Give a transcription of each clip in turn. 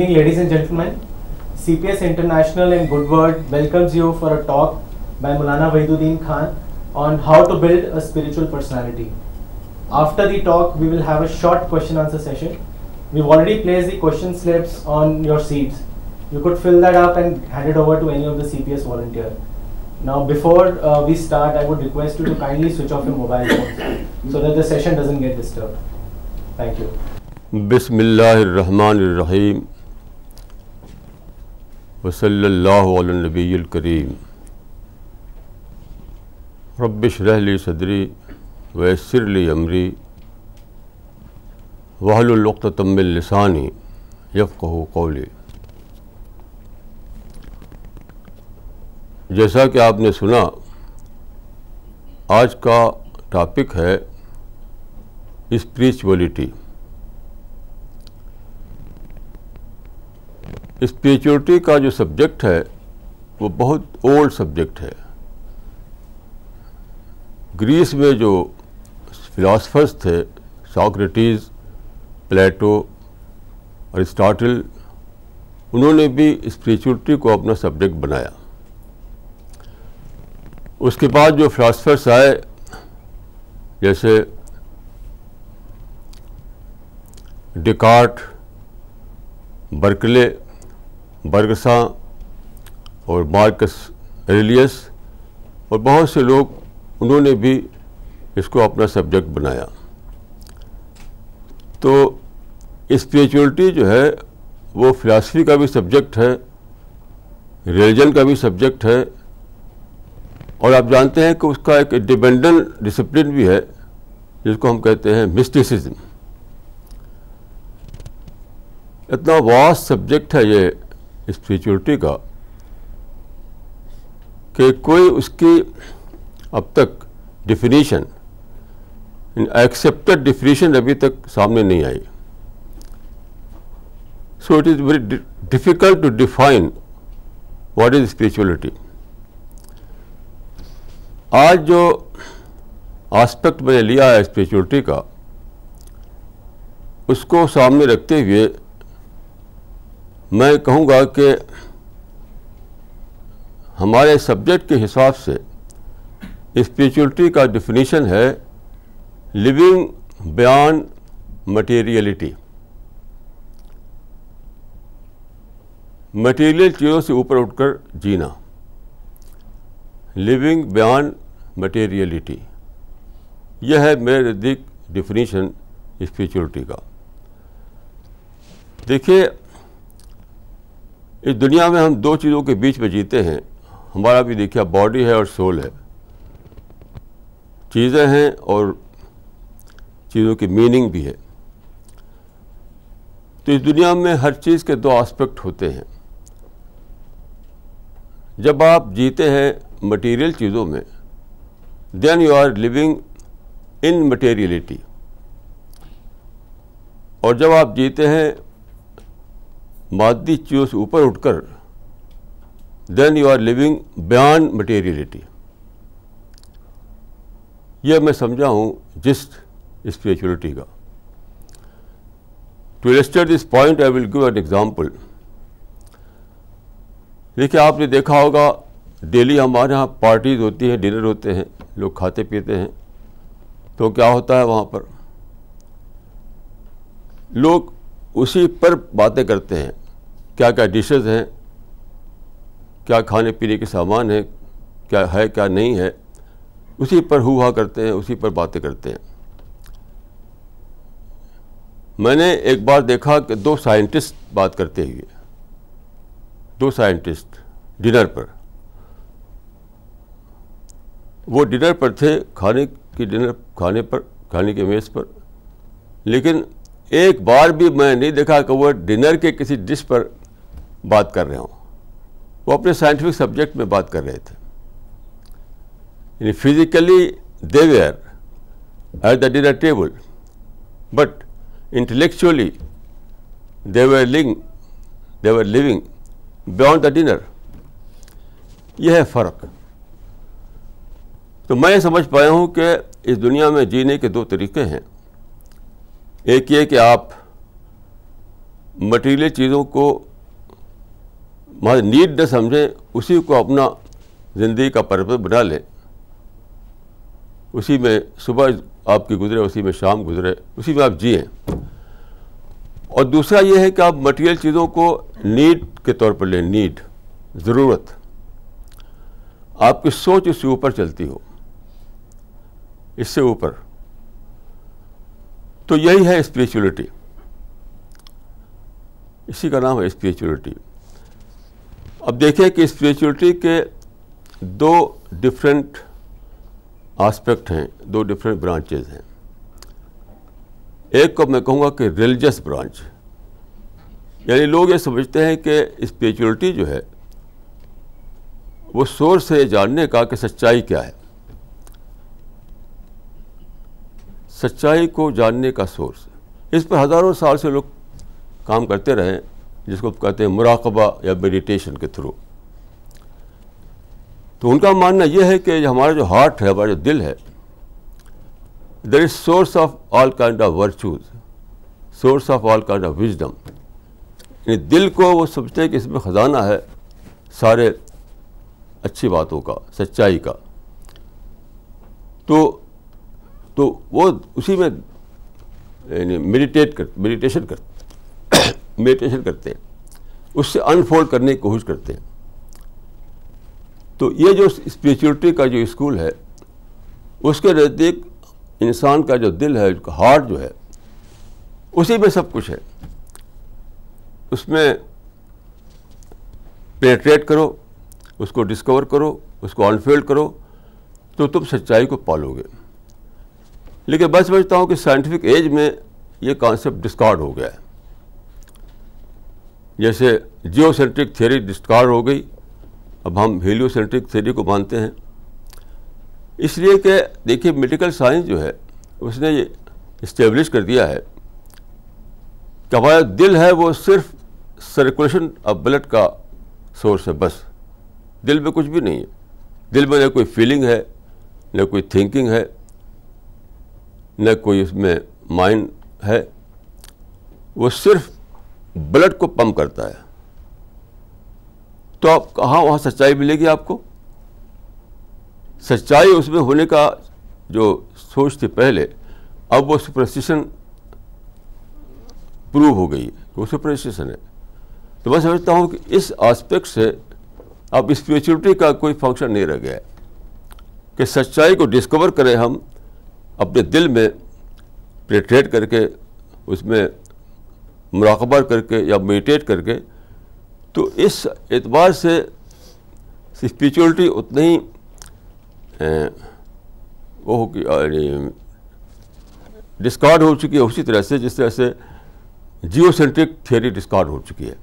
evening, ladies and gentlemen. CPS International and Goodword welcomes you for a talk by Mulana Waiduddin Khan on how to build a spiritual personality. After the talk, we will have a short question answer session. We've already placed the question slips on your seats. You could fill that up and hand it over to any of the CPS volunteer. Now, before uh, we start, I would request you to kindly switch off your mobile phones so that the session doesn't get disturbed. Thank you. Bismillahir Rahmanir Rahim. वसल्लाबीकरीम रबशरहली सदरी वसरली अमरी वाहलतमिलसानी यफ़ कौली जैसा कि आपने सुना आज का topic है spirituality spirituality का जो सब्जेक्ट है वो बहुत ओल्ड सब्जेक्ट है ग्रीस में जो फिलासफर्स थे सॉक्रेटिस प्लेटो अरिस्टाटल उन्होंने भी स्पिरिचुअलिटी को अपना सब्जेक्ट बनाया उसके बाद जो फिलासफर्स आए जैसे डिकार्ट बर्कले बरगसा और मार्कस एलियस और बहुत से लोग उन्होंने भी इसको अपना सब्जेक्ट बनाया तो स्पिरिचुअलिटी जो है वो फिलासफी का भी सब्जेक्ट है रिलीजन का भी सब्जेक्ट है और आप जानते हैं कि उसका एक इंडिपेंडेंट डिसिप्लिन भी है जिसको हम कहते हैं मिस्टिसिज्म इतना वास्ट सब्जेक्ट है ये स्पिरिचुअलिटी का कि कोई उसकी अब तक डिफिनीशन एक्सेप्टेड डिफिनीशन अभी तक सामने नहीं आई so it is very difficult to define what is spirituality आज जो आस्पेक्ट मैंने लिया है स्पिरिचुअलिटी का उसको सामने रखते हुए मैं कहूँगा कि हमारे सब्जेक्ट के हिसाब से स्पिरिचुअलिटी का डिफिनीशन है लिविंग बयान मटेरियलिटी मटेरियल चीज़ों से ऊपर उठकर जीना लिविंग बयान मटेरियलिटी यह है मेरे नज़दीक डिफिनीशन स्पिरिचुअलिटी का देखिए इस दुनिया में हम दो चीज़ों के बीच में जीते हैं हमारा भी देखिए बॉडी है और सोल है चीज़ें हैं और चीज़ों की मीनिंग भी है तो इस दुनिया में हर चीज़ के दो एस्पेक्ट होते हैं जब आप जीते हैं मटेरियल चीज़ों में then you are living in materiality और जब आप जीते हैं मादी चीज़ों से ऊपर उठकर then you are living beyond materiality यह मैं समझा हूँ जिस स्पिरिचुअलिटी का to illustrate this point I will give an example देखिए आपने देखा होगा डेली हमारे यहाँ पार्टीज होती हैं डिनर होते हैं लोग खाते पीते हैं तो क्या होता है वहाँ पर लोग उसी पर बातें करते हैं क्या क्या डिशेस हैं क्या खाने पीने के सामान हैं क्या है क्या नहीं है उसी पर हुआ करते हैं उसी पर बातें करते हैं मैंने एक बार देखा कि दो साइंटिस्ट बात करते हुए दो साइंटिस्ट डिनर पर वो डिनर पर थे खाने की डिनर खाने पर खाने के मेज़ पर लेकिन एक बार भी मैं नहीं देखा कि वह डिनर के किसी डिश पर बात कर रहा हूँ वो अपने साइंटिफिक सब्जेक्ट में बात कर रहे थे यानी physically they were at the dinner table but intellectually they were living they were living beyond the dinner यह है फ़र्क तो मैं समझ पाया हूँ कि इस दुनिया में जीने के दो तरीके हैं एक ये कि आप मटीरियल चीज़ों को मगर नीड न समझे उसी को अपना ज़िंदगी का पर्पज बना ले उसी में सुबह आपकी गुजरे उसी में शाम गुजरे उसी में आप जिए और दूसरा ये है कि आप मटेरियल चीज़ों को नीड के तौर पर लें नीड ज़रूरत आपकी सोच इससे ऊपर चलती हो इससे ऊपर तो यही है स्पिरिचुअलिटी इसी का नाम है स्पिरिचुअलिटी अब देखिए कि स्पिरिचुअलिटी के दो डिफरेंट आस्पेक्ट हैं दो डिफरेंट ब्रांचेज हैं एक को मैं कहूँगा कि रिलीजियस ब्रांच यानी लोग ये समझते हैं कि स्पिरिचुअलिटी जो है वो सोर्स है जानने का कि सच्चाई क्या है सच्चाई को जानने का सोर्स इस पर हज़ारों साल से लोग काम करते रहे जिसको कहते हैं मुराकबा या मेडिटेशन के थ्रू तो उनका मानना यह है कि हमारा जो हार्ट है हमारा जो दिल है there is source of all kind of virtues source of all kind of wisdom यानी दिल को वो समझते हैं कि इसमें ख़जाना है सारे अच्छी बातों का सच्चाई का तो तो वो उसी में मेडिटेट कर मेडिटेशन करते मेडिटेशन करते हैं उससे अनफोल्ड करने की कोशिश करते हैं तो ये जो स्पिरिचुअलिटी का जो स्कूल है उसके नज़दीक इंसान का जो दिल है हार्ट जो है उसी में सब कुछ है उसमें पेट्रेट करो उसको डिस्कवर करो उसको अनफील्ड करो तो तुम सच्चाई को पालोगे लेकिन मैं समझता हूँ कि साइंटिफिक एज में ये कॉन्सेप्ट डिस्कार्ड हो गया है जैसे जियो सेंट्रिक थ्योरी डिस्कार्ड हो गई अब हम हेलियो सेंट्रिक थ्योरी को मानते हैं इसलिए कि देखिए मेडिकल साइंस जो है उसने ये इस्टेब्लिश कर दिया है कि हमारा दिल है वो सिर्फ सर्कुलेशन ऑफ ब्लड का सोर्स है बस दिल में कुछ भी नहीं है दिल में न कोई फीलिंग है न कोई थिंकिंग है न कोई उसमें माइंड है वो सिर्फ ब्लड को पंप करता है तो आप कहाँ वहाँ सच्चाई मिलेगी आपको सच्चाई उसमें होने का जो सोच थी पहले अब वो सुपरस्टिशन प्रूव हो गई है वो सुपरस्टिशन है तो मैं समझता हूँ कि इस आस्पेक्ट से अब स्पिरिचुअलिटी का कोई फंक्शन नहीं रह गया है कि सच्चाई को डिस्कवर करें हम अपने दिल में पेट्रेट करके उसमें मुराकबा करके या मेडिटेट करके तो इस एतबार से स्परिचुअलिटी उतनी ही वो हो कि डिस्कार्ड हो चुकी है उसी तरह से जिस तरह से जियो सेंट्रिक थियोरी डिस्कार्ड हो चुकी है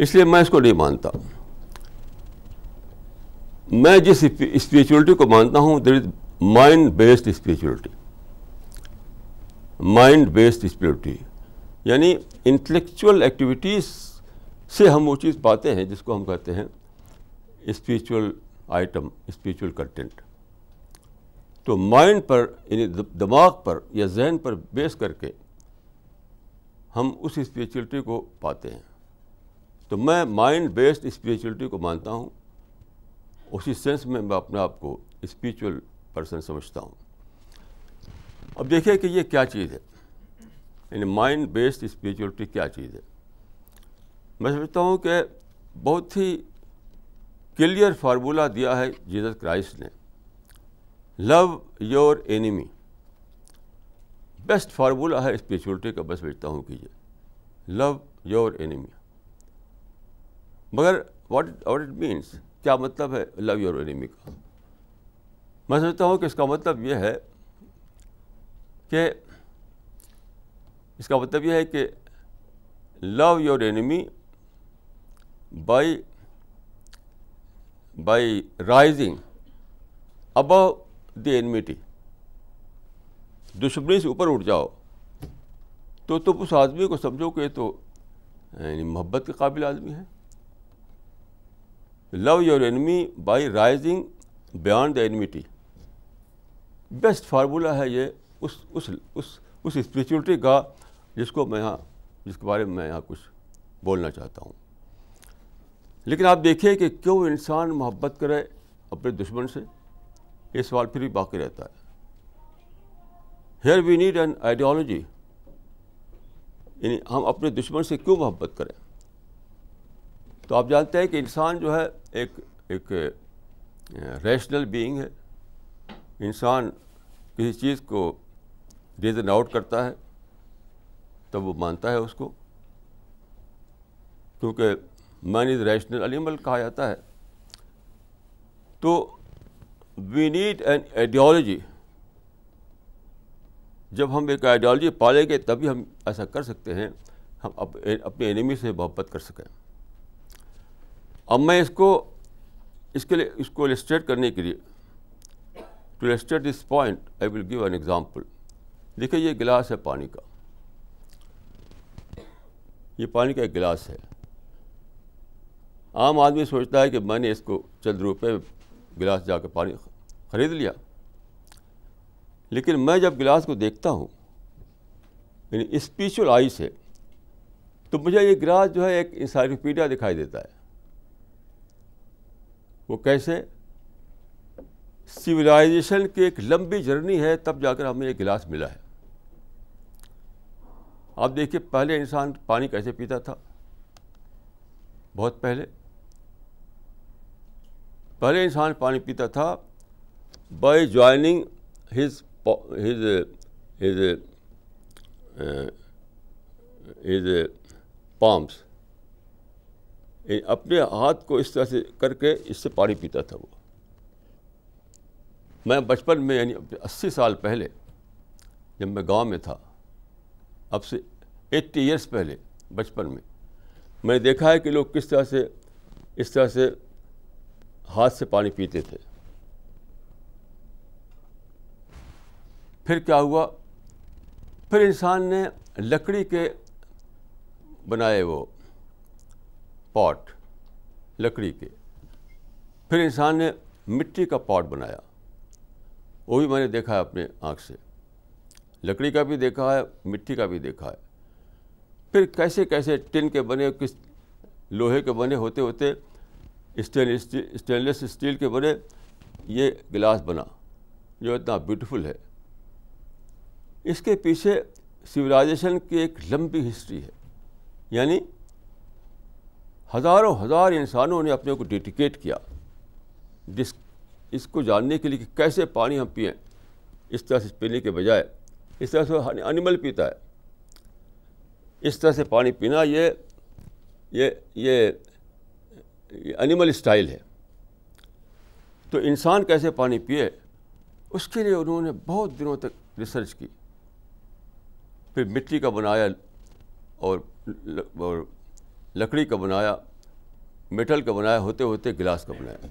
इसलिए मैं इसको नहीं मानता मैं जिस स्पिरिचुअलिटी को मानता हूँ there is mind based spirituality mind based spirituality यानी इंटेलेक्चुअल एक्टिविटीज़ से हम वो चीज़ पाते हैं जिसको हम कहते हैं स्पिरिचुअल आइटम स्पिरिचुअल कंटेंट तो माइंड पर यानी दिमाग पर या जहन पर बेस करके हम उस स्पिरिचुअलिटी को पाते हैं तो मैं माइंड बेस्ड स्पिरिचुअलिटी को मानता हूँ उसी सेंस में मैं अपने आप को स्पिरिचुअल पर्सन समझता हूँ अब देखिए कि ये क्या चीज़ है यानी माइंड बेस्ड स्पिरिचुअलिटी क्या चीज़ है मैं समझता हूँ कि बहुत ही क्लियर फार्मूला दिया है जीसस क्राइस्ट ने love your enemy best formula है स्पिरिचुअलिटी का बस समझता हूँ कीजिए लव योर एनिमी मगर व्हाट वॉट इट मीन्स क्या मतलब है लव योर एनिमी का मैं समझता हूँ कि इसका मतलब यह है कि इसका मतलब यह है कि love your enemy by by rising above the enmity दुश्मनी से ऊपर उठ जाओ तो तुम उस आदमी को समझो कि तो यानी मोहब्बत के काबिल आदमी है love your enemy by rising beyond the enmity best formula है ये उस उस उस उस स्पिरिचुअलिटी का जिसको मैं यहाँ जिसके बारे में मैं यहाँ कुछ बोलना चाहता हूँ लेकिन आप देखिए कि क्यों इंसान मोहब्बत करे अपने दुश्मन से ये सवाल फिर भी बाकी रहता है here we need an ideology यानी हम अपने दुश्मन से क्यों मोहब्बत करें तो आप जानते हैं कि इंसान जो है एक एक रैशनल बीइंग है इंसान किसी चीज़ को रीजन आउट करता है तब तो वो मानता है उसको क्योंकि मैन इज़ रैशनल एनिमल कहा जाता है तो वी नीड एन आइडियोलॉजी जब हम एक आइडियोलॉजी पालेंगे तभी हम ऐसा कर सकते हैं हम अप, अपने एनिमी से मोहब्बत कर सकें अब मैं इसको इसके लिए इसको इलस्ट्रेट करने के लिए to illustrate this point I will give an example देखिए ये गिलास है पानी का ये पानी का एक गिलास है आम आदमी सोचता है कि मैंने इसको चंद रुपये गिलास जाकर पानी ख़रीद लिया लेकिन मैं जब गिलास को देखता हूँ यानी स्पिरिचुअल आई से तो मुझे ये गिलास जो है एक इंसाइक्लोपीडिया दिखाई देता है वो कैसे सिविलाइजेशन की एक लंबी जर्नी है तब जाकर हमें ये गिलास मिला है आप देखिए पहले इंसान पानी कैसे पीता था बहुत पहले पहले इंसान पानी पीता था by joining his his his his palms अपने हाथ को इस तरह से करके इससे पानी पीता था वो मैं बचपन में यानी अस्सी साल पहले जब मैं गांव में था अब से एट्टी ईयर्स पहले बचपन में मैंने देखा है कि लोग किस तरह से इस तरह से हाथ से पानी पीते थे फिर क्या हुआ फिर इंसान ने लकड़ी के बनाए वो पॉट लकड़ी के फिर इंसान ने मिट्टी का पॉट बनाया वो भी मैंने देखा है अपने आँख से लकड़ी का भी देखा है मिट्टी का भी देखा है फिर कैसे कैसे टिन के बने किस लोहे के बने होते होते स्टेनलेस स्टील के बने ये गिलास बना जो इतना ब्यूटीफुल है इसके पीछे सिविलाइजेशन की एक लंबी हिस्ट्री है यानी हज़ारों हज़ार इंसानों ने अपने को डेडिकेट किया इसको जानने के लिए कि कैसे पानी हम पिए इस तरह से पीने के बजाय इस तरह से एनिमल पीता है इस तरह से पानी पीना ये ये ये, एनिमल स्टाइल है तो इंसान कैसे पानी पिए उसके लिए उन्होंने बहुत दिनों तक रिसर्च की फिर मिट्टी का बनाया और और लकड़ी का बनाया मेटल का बनाया होते होते गिलास का बनाया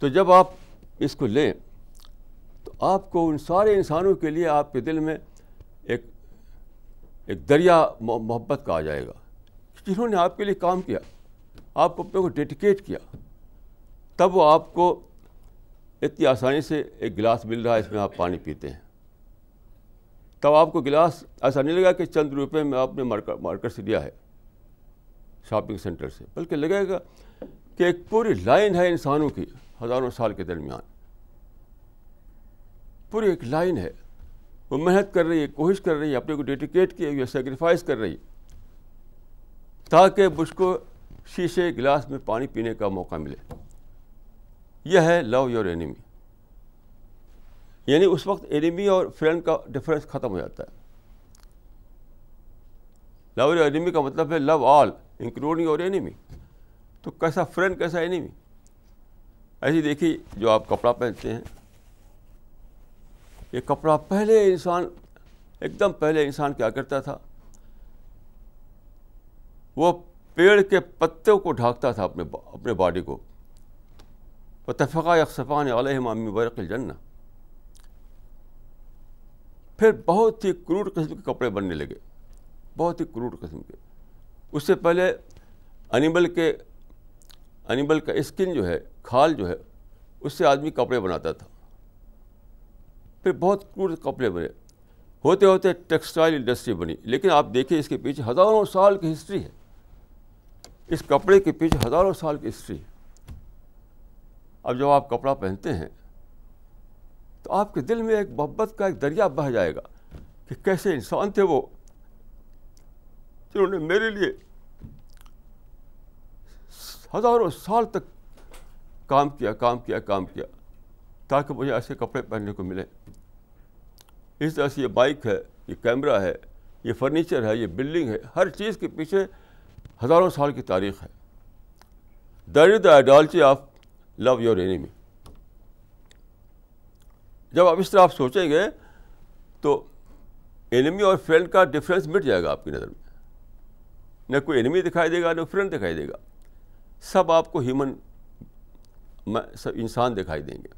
तो जब आप इसको लें आपको उन सारे इंसानों के लिए आपके दिल में एक एक दरिया मोहब्बत का आ जाएगा जिन्होंने आपके लिए काम किया आपको अपने को डेडिकेट किया तब वो आपको इतनी आसानी से एक गिलास मिल रहा है इसमें आप पानी पीते हैं तब आपको गिलास ऐसा नहीं लगा कि चंद रुपये में आपने मार्कर से लिया है शॉपिंग सेंटर से बल्कि लगेगा कि एक पूरी लाइन है इंसानों की हज़ारों साल के दरमियान पूरी एक लाइन है वो मेहनत कर रही है कोशिश कर रही है अपने को डेडिकेट किए हुए सेक्रीफाइस कर रही है ताकि मुझको शीशे गिलास में पानी पीने का मौका मिले यह है लव योर एनिमी यानी उस वक्त एनिमी और फ्रेंड का डिफरेंस ख़त्म हो जाता है लव योर एनिमी का मतलब है love all including your enemy तो कैसा फ्रेंड कैसा एनिमी ऐसी देखिए जो आप कपड़ा पहनते हैं ये कपड़ा पहले इंसान एकदम पहले इंसान क्या करता था वो पेड़ के पत्तों को ढांकता था अपने अपने बॉडी को वतफ़ा यकसफ़ान अलहमी जन्ना फिर बहुत ही क्रूर कस्म के कपड़े बनने लगे बहुत ही क्रूर कस्म के उससे पहले अनिमल के अनिमल का स्किन जो है खाल जो है उससे आदमी कपड़े बनाता था फिर बहुत क्रूड कपड़े बने होते होते टेक्सटाइल इंडस्ट्री बनी लेकिन आप देखिए इसके पीछे हज़ारों साल की हिस्ट्री है इस कपड़े के पीछे हज़ारों साल की हिस्ट्री है अब जब आप कपड़ा पहनते हैं तो आपके दिल में एक मोहब्बत का एक दरिया बह जाएगा कि कैसे इंसान थे वो जिन्होंने मेरे लिए हज़ारों साल तक काम किया काम किया काम किया ताकि मुझे ऐसे कपड़े पहनने को मिले इस तरह से ये बाइक है ये कैमरा है ये फर्नीचर है ये बिल्डिंग है हर चीज़ के पीछे हज़ारों साल की तारीख है there is the ideology of love your enemy जब आप इस तरह आप सोचेंगे तो एनिमी और फ्रेंड का डिफरेंस मिट जाएगा आपकी नज़र में न कोई एनिमी दिखाई देगा न फ्रेंड दिखाई देगा सब आपको ह्यूमन सब इंसान दिखाई देंगे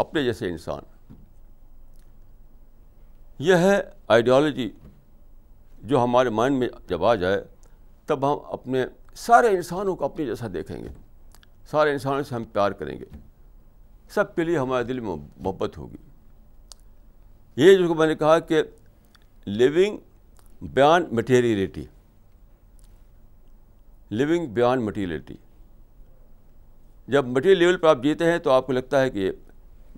अपने जैसे इंसान यह है आइडियोलॉजी जो हमारे माइंड में जब आ जाए तब हम अपने सारे इंसानों को अपने जैसा देखेंगे सारे इंसानों से हम प्यार करेंगे सब के लिए हमारे दिल में मोहब्बत होगी ये जो मैंने कहा कि living beyond materiality living beyond materiality जब मटेरियल लेवल पर आप जीते हैं तो आपको लगता है कि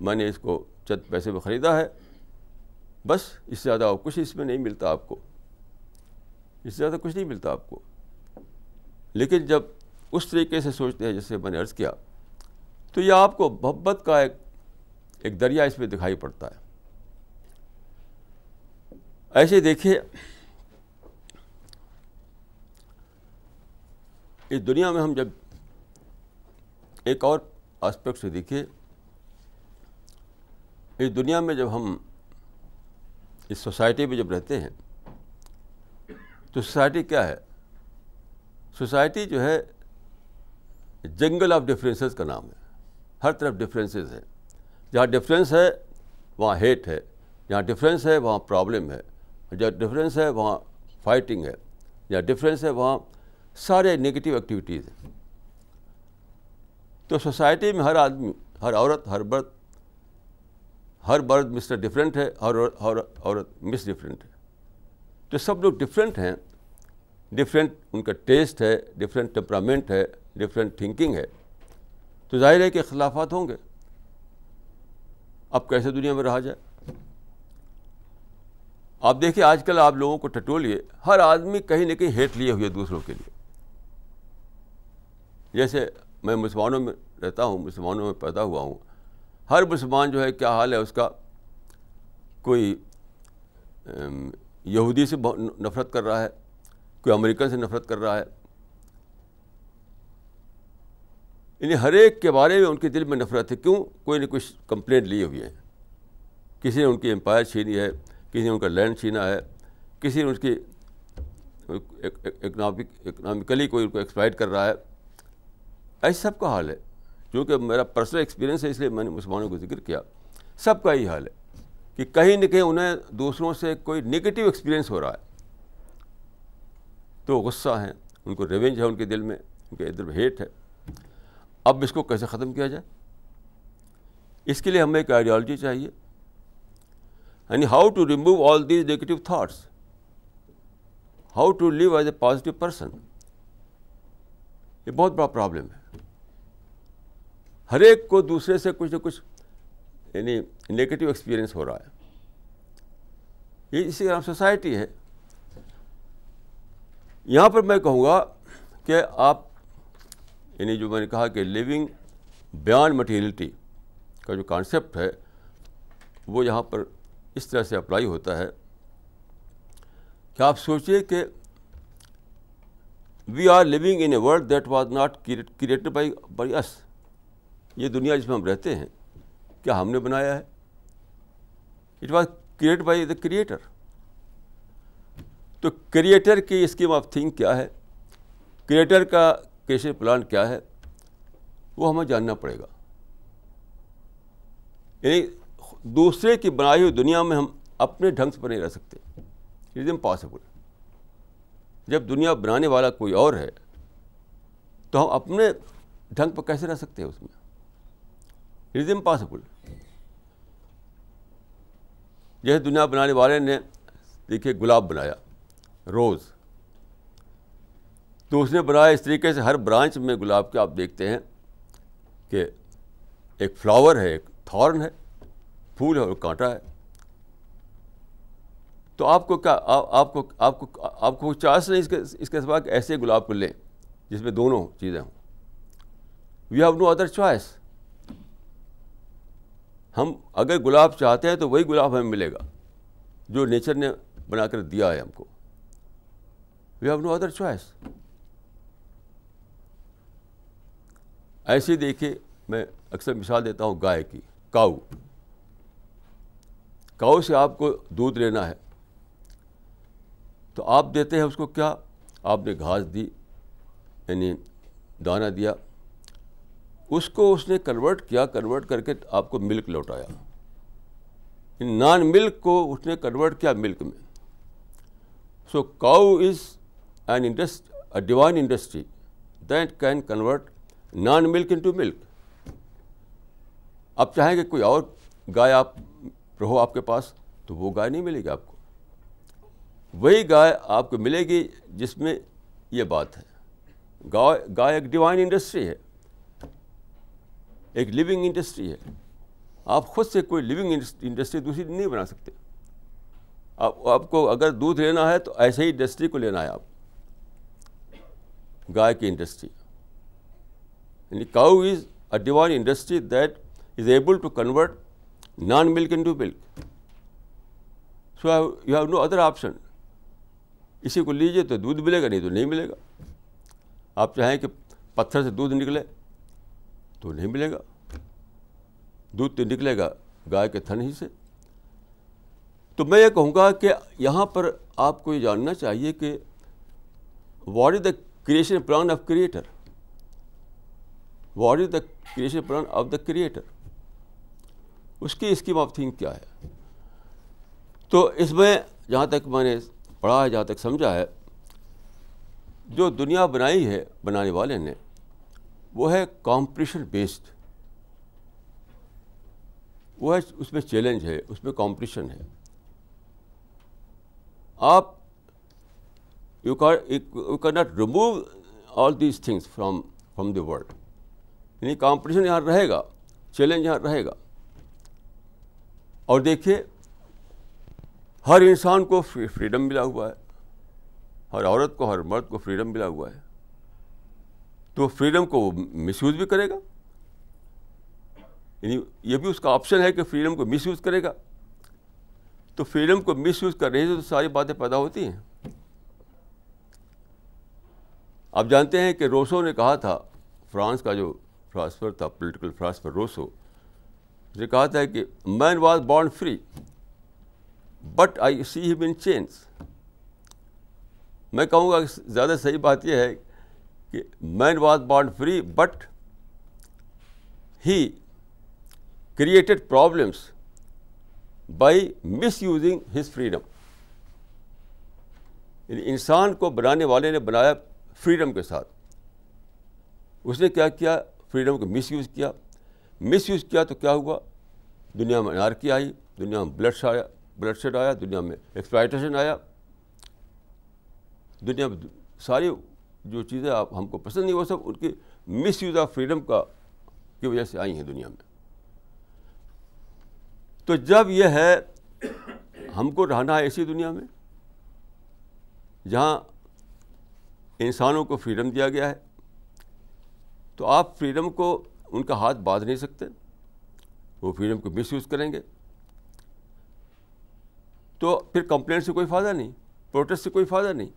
मैंने इसको चंद पैसे में ख़रीदा है बस इससे ज़्यादा और कुछ इसमें नहीं मिलता आपको इससे ज़्यादा कुछ नहीं मिलता आपको लेकिन जब उस तरीके से सोचते हैं जैसे मैंने अर्ज़ किया तो यह आपको मोहब्बत का एक एक दरिया इसमें दिखाई पड़ता है ऐसे देखिए इस दुनिया में हम जब एक और एस्पेक्ट से देखिए इस दुनिया में जब हम इस सोसाइटी में जब रहते हैं तो सोसाइटी क्या है सोसाइटी जो है जंगल ऑफ डिफरेंसेस का नाम है हर तरफ डिफरेंसेस है जहाँ डिफरेंस है वहाँ हेट है जहाँ डिफरेंस है वहाँ प्रॉब्लम है जहाँ डिफरेंस है वहाँ फाइटिंग है जहाँ डिफरेंस है वहाँ सारे नेगेटिव एक्टिविटीज़ हैं तो सोसाइटी में हर आदमी हर औरत हर मर्द हर मर्द मिस्टर डिफरेंट है हर और, औरत मिस डिफरेंट है तो सब लोग डिफरेंट हैं डिफरेंट उनका टेस्ट है डिफरेंट टेम्परामेंट है डिफरेंट थिंकिंग है तो जाहिर है कि अख्लाफात होंगे अब कैसे दुनिया में रहा जाए आप देखिए आजकल आप लोगों को टटोलिए हर आदमी कहीं ना कहीं हेट लिए हुए दूसरों के लिए जैसे मैं मुसलमानों में रहता हूँ मुसलमानों में पैदा हुआ हूँ हर मुसलमान जो है क्या हाल है उसका कोई यहूदी से नफ़रत कर रहा है कोई अमेरिकन से नफ़रत कर रहा है इन्हें हर एक के बारे में उनके दिल में नफ़रत है क्यों कोई ना कुछ कंप्लेंट लिए हुए हैं किसी ने उनकी एम्पायर छीनी है किसी ने उनका लैंड छीना है किसी ने उसकी इकनॉमिक इकनॉमिकली कोई उनको एक्सप्लाइट कर रहा है ऐसे सब का हाल है चूँकि मेरा पर्सनल एक्सपीरियंस है इसलिए मैंने मुसलमानों को जिक्र किया सबका यही हाल है कि कहीं न कहीं उन्हें दूसरों से कोई नेगेटिव एक्सपीरियंस हो रहा है तो गुस्सा है उनको रिवेंज है उनके दिल में उनके इधर हेट है अब इसको कैसे ख़त्म किया जाए इसके लिए हमें एक आइडियोलॉजी चाहिए यानी how to remove all these negative thoughts how to live as a positive person ये बहुत बड़ा प्रॉब्लम है हर एक को दूसरे से कुछ ना कुछ यानी नेगेटिव एक्सपीरियंस हो रहा है ये इसी नाम सोसाइटी है यहाँ पर मैं कहूँगा कि आप यानी जो मैंने कहा कि लिविंग बियॉन्ड मटीरियलिटी का जो कॉन्सेप्ट है वो यहाँ पर इस तरह से अप्लाई होता है कि आप सोचिए कि we are living in a world that was not created by by us ये दुनिया जिसमें हम रहते हैं क्या हमने बनाया है it was create by the creator तो क्रिएटर की स्कीम ऑफ थिंक क्या है क्रिएटर का कैसे प्लान क्या है वो हमें जानना पड़ेगा यानी दूसरे की बनाई हुई दुनिया में हम अपने ढंग से नहीं रह सकते इट इज़ इम्पॉसिबल जब दुनिया बनाने वाला कोई और है तो हम अपने ढंग पर कैसे रह सकते हैं उसमें इट इज़ इम्पॉसिबल जैसे दुनिया बनाने वाले ने देखिए गुलाब बनाया रोज़ तो उसने बनाया इस तरीके से हर ब्रांच में गुलाब के आप देखते हैं कि एक फ्लावर है एक थॉर्न है फूल है और कांटा है तो आपको क्या आ, आपको आपको आपको चांस नहीं इसके इसके सिवा ऐसे गुलाब को लें जिसमें दोनों चीज़ें हों we have no other choice हम अगर गुलाब चाहते हैं तो वही गुलाब हमें मिलेगा जो नेचर ने बनाकर दिया है हमको we have no other choice ऐसे देखिए मैं अक्सर मिसाल देता हूँ गाय की काऊ काऊ से आपको दूध लेना है तो आप देते हैं उसको क्या आपने घास दी यानी दाना दिया उसको उसने कन्वर्ट किया कन्वर्ट करके आपको मिल्क लौटाया नॉन मिल्क को उसने कन्वर्ट किया मिल्क में so cow is an indust a divine industry that can convert non milk into milk आप चाहेंगे कोई और गाय आप रहो आपके पास तो वो गाय नहीं मिलेगी आपको वही गाय आपको मिलेगी जिसमें ये बात है गाय गाय एक डिवाइन इंडस्ट्री है एक लिविंग इंडस्ट्री है आप खुद से कोई लिविंग इंडस्ट्री दूसरी नहीं बना सकते आप आपको अगर दूध लेना है तो ऐसे ही इंडस्ट्री को लेना है आप गाय की इंडस्ट्री यानी cow is a divine industry that is able to convert non milk into milk so you have no other option इसी को लीजिए तो दूध मिलेगा नहीं तो नहीं मिलेगा आप चाहें कि पत्थर से दूध निकले तो नहीं मिलेगा दूध तो निकलेगा गाय के थन ही से तो मैं ये कहूँगा कि यहाँ पर आपको ये जानना चाहिए कि what is the creation plan of creator what is the creation plan of the creator उसकी स्कीम ऑफ थिंग क्या है तो इसमें जहाँ तक मैंने पढ़ा है जहाँ तक समझा है जो दुनिया बनाई है बनाने वाले ने वो है कॉम्पिटिशन बेस्ड वो है उसमें चैलेंज है उसमें कॉम्पिटिशन है आप you can you can not remove all these things from from the world यानी कॉम्पिटिशन यहाँ रहेगा चैलेंज यहाँ रहेगा और देखिए हर इंसान को फ्रीडम मिला हुआ है हर औरत को हर मर्द को फ्रीडम मिला हुआ है तो फ्रीडम को यूज भी करेगा यानी ये भी उसका ऑप्शन है कि फ्रीडम को मिसयूज करेगा तो फ्रीडम को मिस कर करने से तो सारी बातें पैदा होती हैं आप जानते हैं कि रोसो ने कहा था फ्रांस का जो फ्रांसफर था पॉलिटिकल फ्रांसफर रोसो ने कहा था कि man was born free but I see he been change मैं कहूँगा ज़्यादा सही बात यह है कि was was free but he created problems by misusing his freedom इंसान को बनाने वाले ने बनाया फ्रीडम के साथ उसने क्या किया फ्रीडम को मिसयूज़ किया मिस यूज किया तो क्या हुआ दुनिया में अनारकी आई दुनिया में ब्लड आया ब्लड शेड आया दुनिया में एक्सप्लाइटेशन आया दुनिया में सारी जो चीज़ें आप हमको पसंद नहीं वो सब उनकी मिस यूज़ ऑफ फ्रीडम का की वजह से आई हैं दुनिया में तो जब यह है हमको रहना है ऐसी दुनिया में जहाँ इंसानों को फ्रीडम दिया गया है तो आप फ्रीडम को उनका हाथ बांध नहीं सकते वो फ्रीडम को मिस यूज़ करेंगे तो फिर कंप्लेंट से कोई फ़ायदा नहीं प्रोटेस्ट से कोई फ़ायदा नहीं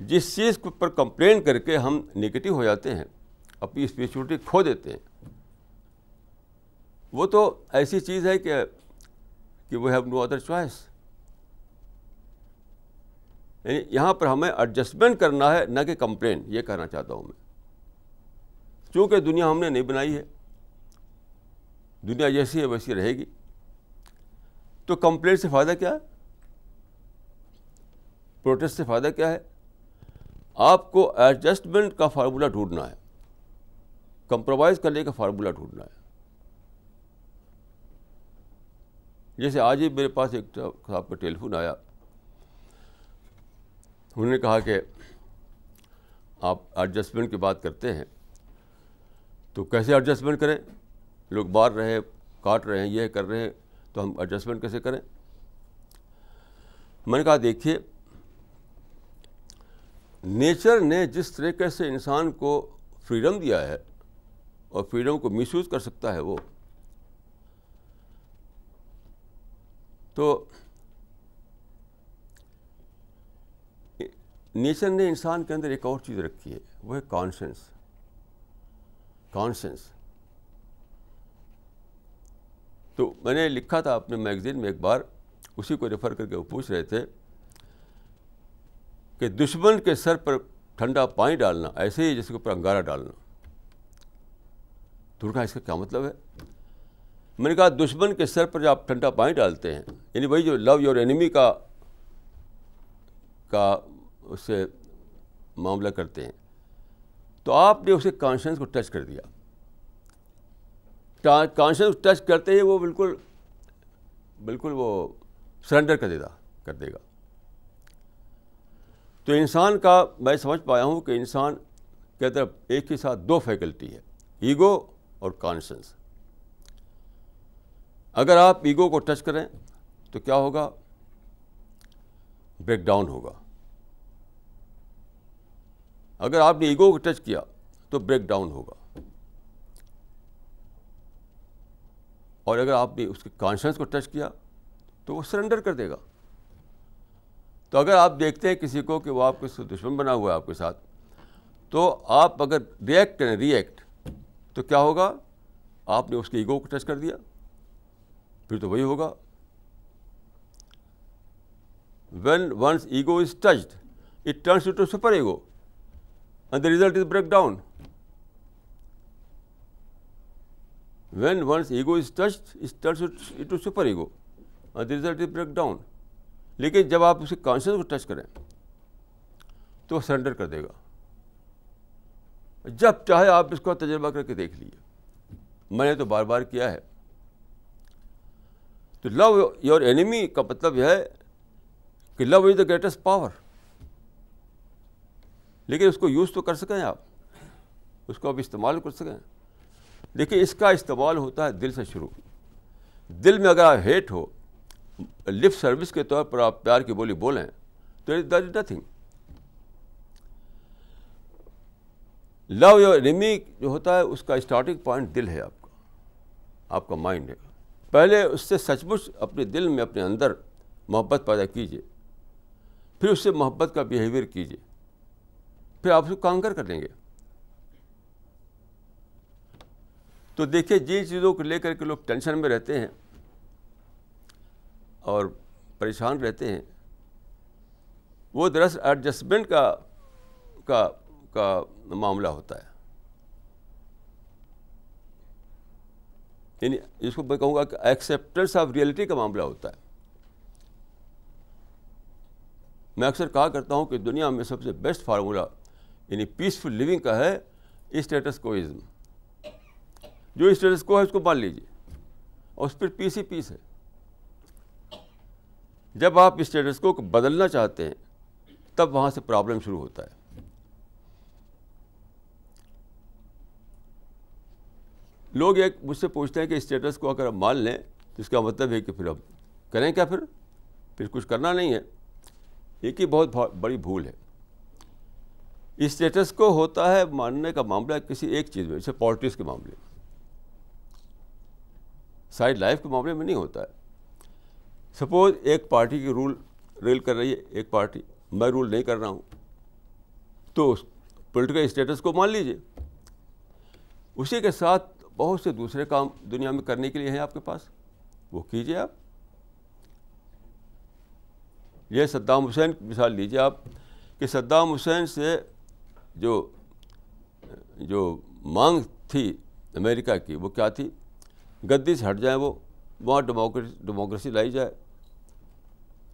जिस चीज़ पर कंप्लेन करके हम नेगेटिव हो जाते हैं अपनी स्पिरिचुअलिटी खो देते हैं वो तो ऐसी चीज़ है कि कि we have no other choice यानी यहाँ पर हमें एडजस्टमेंट करना है ना कि कंप्लेन ये कहना चाहता हूँ मैं क्योंकि दुनिया हमने नहीं बनाई है दुनिया जैसी है वैसी रहेगी तो कंप्लेन से फ़ायदा क्या है प्रोटेस्ट से फ़ायदा क्या है आपको एडजस्टमेंट का फार्मूला ढूंढना है कंप्रोमाइज़ करने का फार्मूला ढूंढना है जैसे आज ही मेरे पास एक साहब का टेलीफोन आया उन्होंने कहा कि आप एडजस्टमेंट की बात करते हैं तो कैसे एडजस्टमेंट करें लोग मार रहे काट रहे हैं ये कर रहे हैं तो हम एडजस्टमेंट कैसे करें मैंने कहा देखिए नेचर ने जिस तरीके से इंसान को फ्रीडम दिया है और फ्रीडम को मिस कर सकता है वो तो नेचर ने इंसान के अंदर एक और चीज़ रखी है वो है कॉन्शेंस कॉन्शेंस तो मैंने लिखा था अपने मैगज़ीन में एक बार उसी को रेफ़र करके वो पूछ रहे थे कि दुश्मन के सर पर ठंडा पानी डालना ऐसे ही जैसे ऊपर अंगारा डालना तुमने तो इसका क्या मतलब है मैंने कहा दुश्मन के सर पर जो आप ठंडा पानी डालते हैं यानी वही जो लव योर एनिमी का का उससे मामला करते हैं तो आपने उसे कॉन्शियस को टच कर दिया कॉन्शियस को टच करते ही वो बिल्कुल बिल्कुल वो सरेंडर कर देगा कर देगा तो इंसान का मैं समझ पाया हूँ कि इंसान के तरफ एक ही साथ दो फैकल्टी है ईगो और कॉन्शंस अगर आप ईगो को टच करें तो क्या होगा ब्रेकडाउन होगा अगर आपने ईगो को टच किया तो ब्रेकडाउन होगा और अगर आपने उसके कॉन्शंस को टच किया तो वो सरेंडर कर देगा तो अगर आप देखते हैं किसी को कि वो आपके दुश्मन बना हुआ है आपके साथ तो आप अगर रिएक्ट करें रिएक्ट तो क्या होगा आपने उसके ईगो को टच कर दिया फिर तो वही होगा when one's ego is touched, it turns into superego, and the result is breakdown. When one's ego is touched, it turns into superego, and the result is breakdown. लेकिन जब आप उसे कॉन्शियस को टच करें तो सरेंडर कर देगा जब चाहे आप इसको तजर्बा करके देख लीजिए मैंने तो बार बार किया है तो लव योर एनिमी का मतलब यह है कि love is the greatest power लेकिन उसको यूज़ तो कर सकें आप उसको आप इस्तेमाल कर सकें देखिए इसका इस्तेमाल होता है दिल से शुरू दिल में अगर आप हेट हो लिप सर्विस के तौर पर आप प्यार की बोली बोलें तो that is nothing love your enemy जो होता है उसका स्टार्टिंग पॉइंट दिल है आपका आपका माइंड है पहले उससे सचमुच अपने दिल में अपने अंदर मोहब्बत पैदा कीजिए फिर उससे मोहब्बत का बिहेवियर कीजिए फिर आप उसको कांकर कर लेंगे तो देखिए जिन चीज़ों को लेकर के लोग टेंशन में रहते हैं और परेशान रहते हैं वो दरअसल एडजस्टमेंट का का का मामला होता है यानी इसको मैं कहूँगा कि एक्सेप्टेंस ऑफ रियलिटी का मामला होता है मैं अक्सर कहा करता हूँ कि दुनिया में सबसे बेस्ट फार्मूला यानी पीसफुल लिविंग का है स्टेटस कोइज्म जो स्टेटस को है उसको मान लीजिए और उस पर पीस ही पीस है जब आप स्टेटस को बदलना चाहते हैं तब वहाँ से प्रॉब्लम शुरू होता है लोग एक मुझसे पूछते हैं कि स्टेटस को अगर हम मान लें तो इसका मतलब है कि फिर हम करें क्या फिर फिर कुछ करना नहीं है एक ही बहुत बड़ी भूल है स्टेटस को होता है मानने का मामला किसी एक चीज़ में जैसे पॉलिटिक्स के मामले साइड लाइफ के मामले में नहीं होता है सपोज एक पार्टी की रूल रेल कर रही है एक पार्टी मैं रूल नहीं कर रहा हूँ तो उस पोलिटिकल स्टेटस को मान लीजिए उसी के साथ बहुत से दूसरे काम दुनिया में करने के लिए हैं आपके पास वो कीजिए आप ये सद्दाम हुसैन मिसाल लीजिए आप कि सद्दाम हुसैन से जो जो मांग थी अमेरिका की वो क्या थी गद्दी से हट जाए वो वहाँ डेमोक्रेसी लाई जाए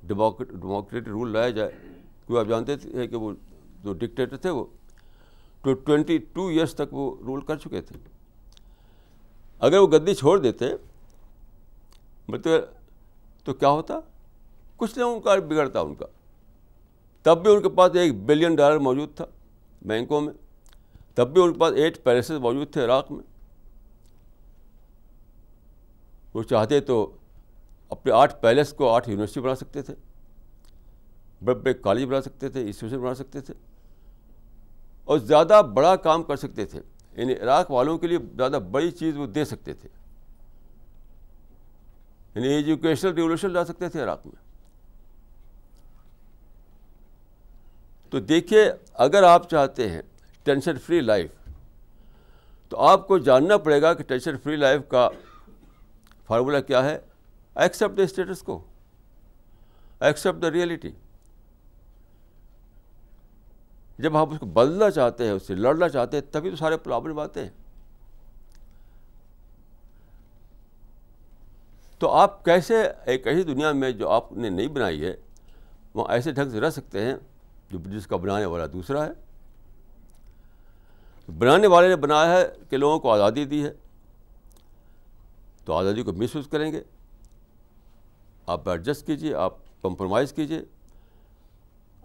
डेमोक्रेटिक रूल लाया जाए क्योंकि आप जानते थे कि वो जो डिक्टेटर थे वो तो टू ईयर्स तक वो रूल कर चुके थे अगर वो गद्दी छोड़ देते मतलब तो क्या होता कुछ ना उनका बिगड़ता उनका तब भी उनके पास एक बिलियन डॉलर मौजूद था बैंकों में तब भी उनके पास एट पैलेसेस मौजूद थे इराक़ में वो चाहते तो अपने आठ पैलेस को आठ यूनिवर्सिटी बना सकते थे बड़े बड़े कॉलेज बना सकते थे इंस्टीट्यूशन बना सकते थे और ज़्यादा बड़ा काम कर सकते थे यानी इराक वालों के लिए ज़्यादा बड़ी चीज़ वो दे सकते थे यानी एजुकेशनल रिवोल्यूशन ला सकते थे इराक में तो देखिए अगर आप चाहते हैं टेंशन फ्री लाइफ तो आपको जानना पड़ेगा कि टेंशन फ्री लाइफ का फार्मूला क्या है एक्सेप्ट द स्टेटस को एक्सेप्ट द रियलिटी जब आप उसको बदलना चाहते हैं उससे लड़ना चाहते हैं तभी तो सारे प्रॉब्लम आते हैं तो आप कैसे एक ऐसी दुनिया में जो आपने नहीं बनाई है वहाँ ऐसे ढंग से रह सकते हैं जो जिसका बनाने वाला दूसरा है बनाने वाले ने बनाया है कि लोगों को आज़ादी दी है तो आज़ादी को मिसयूज़ करेंगे आप एडजस्ट कीजिए आप कंप्रोमाइज़ कीजिए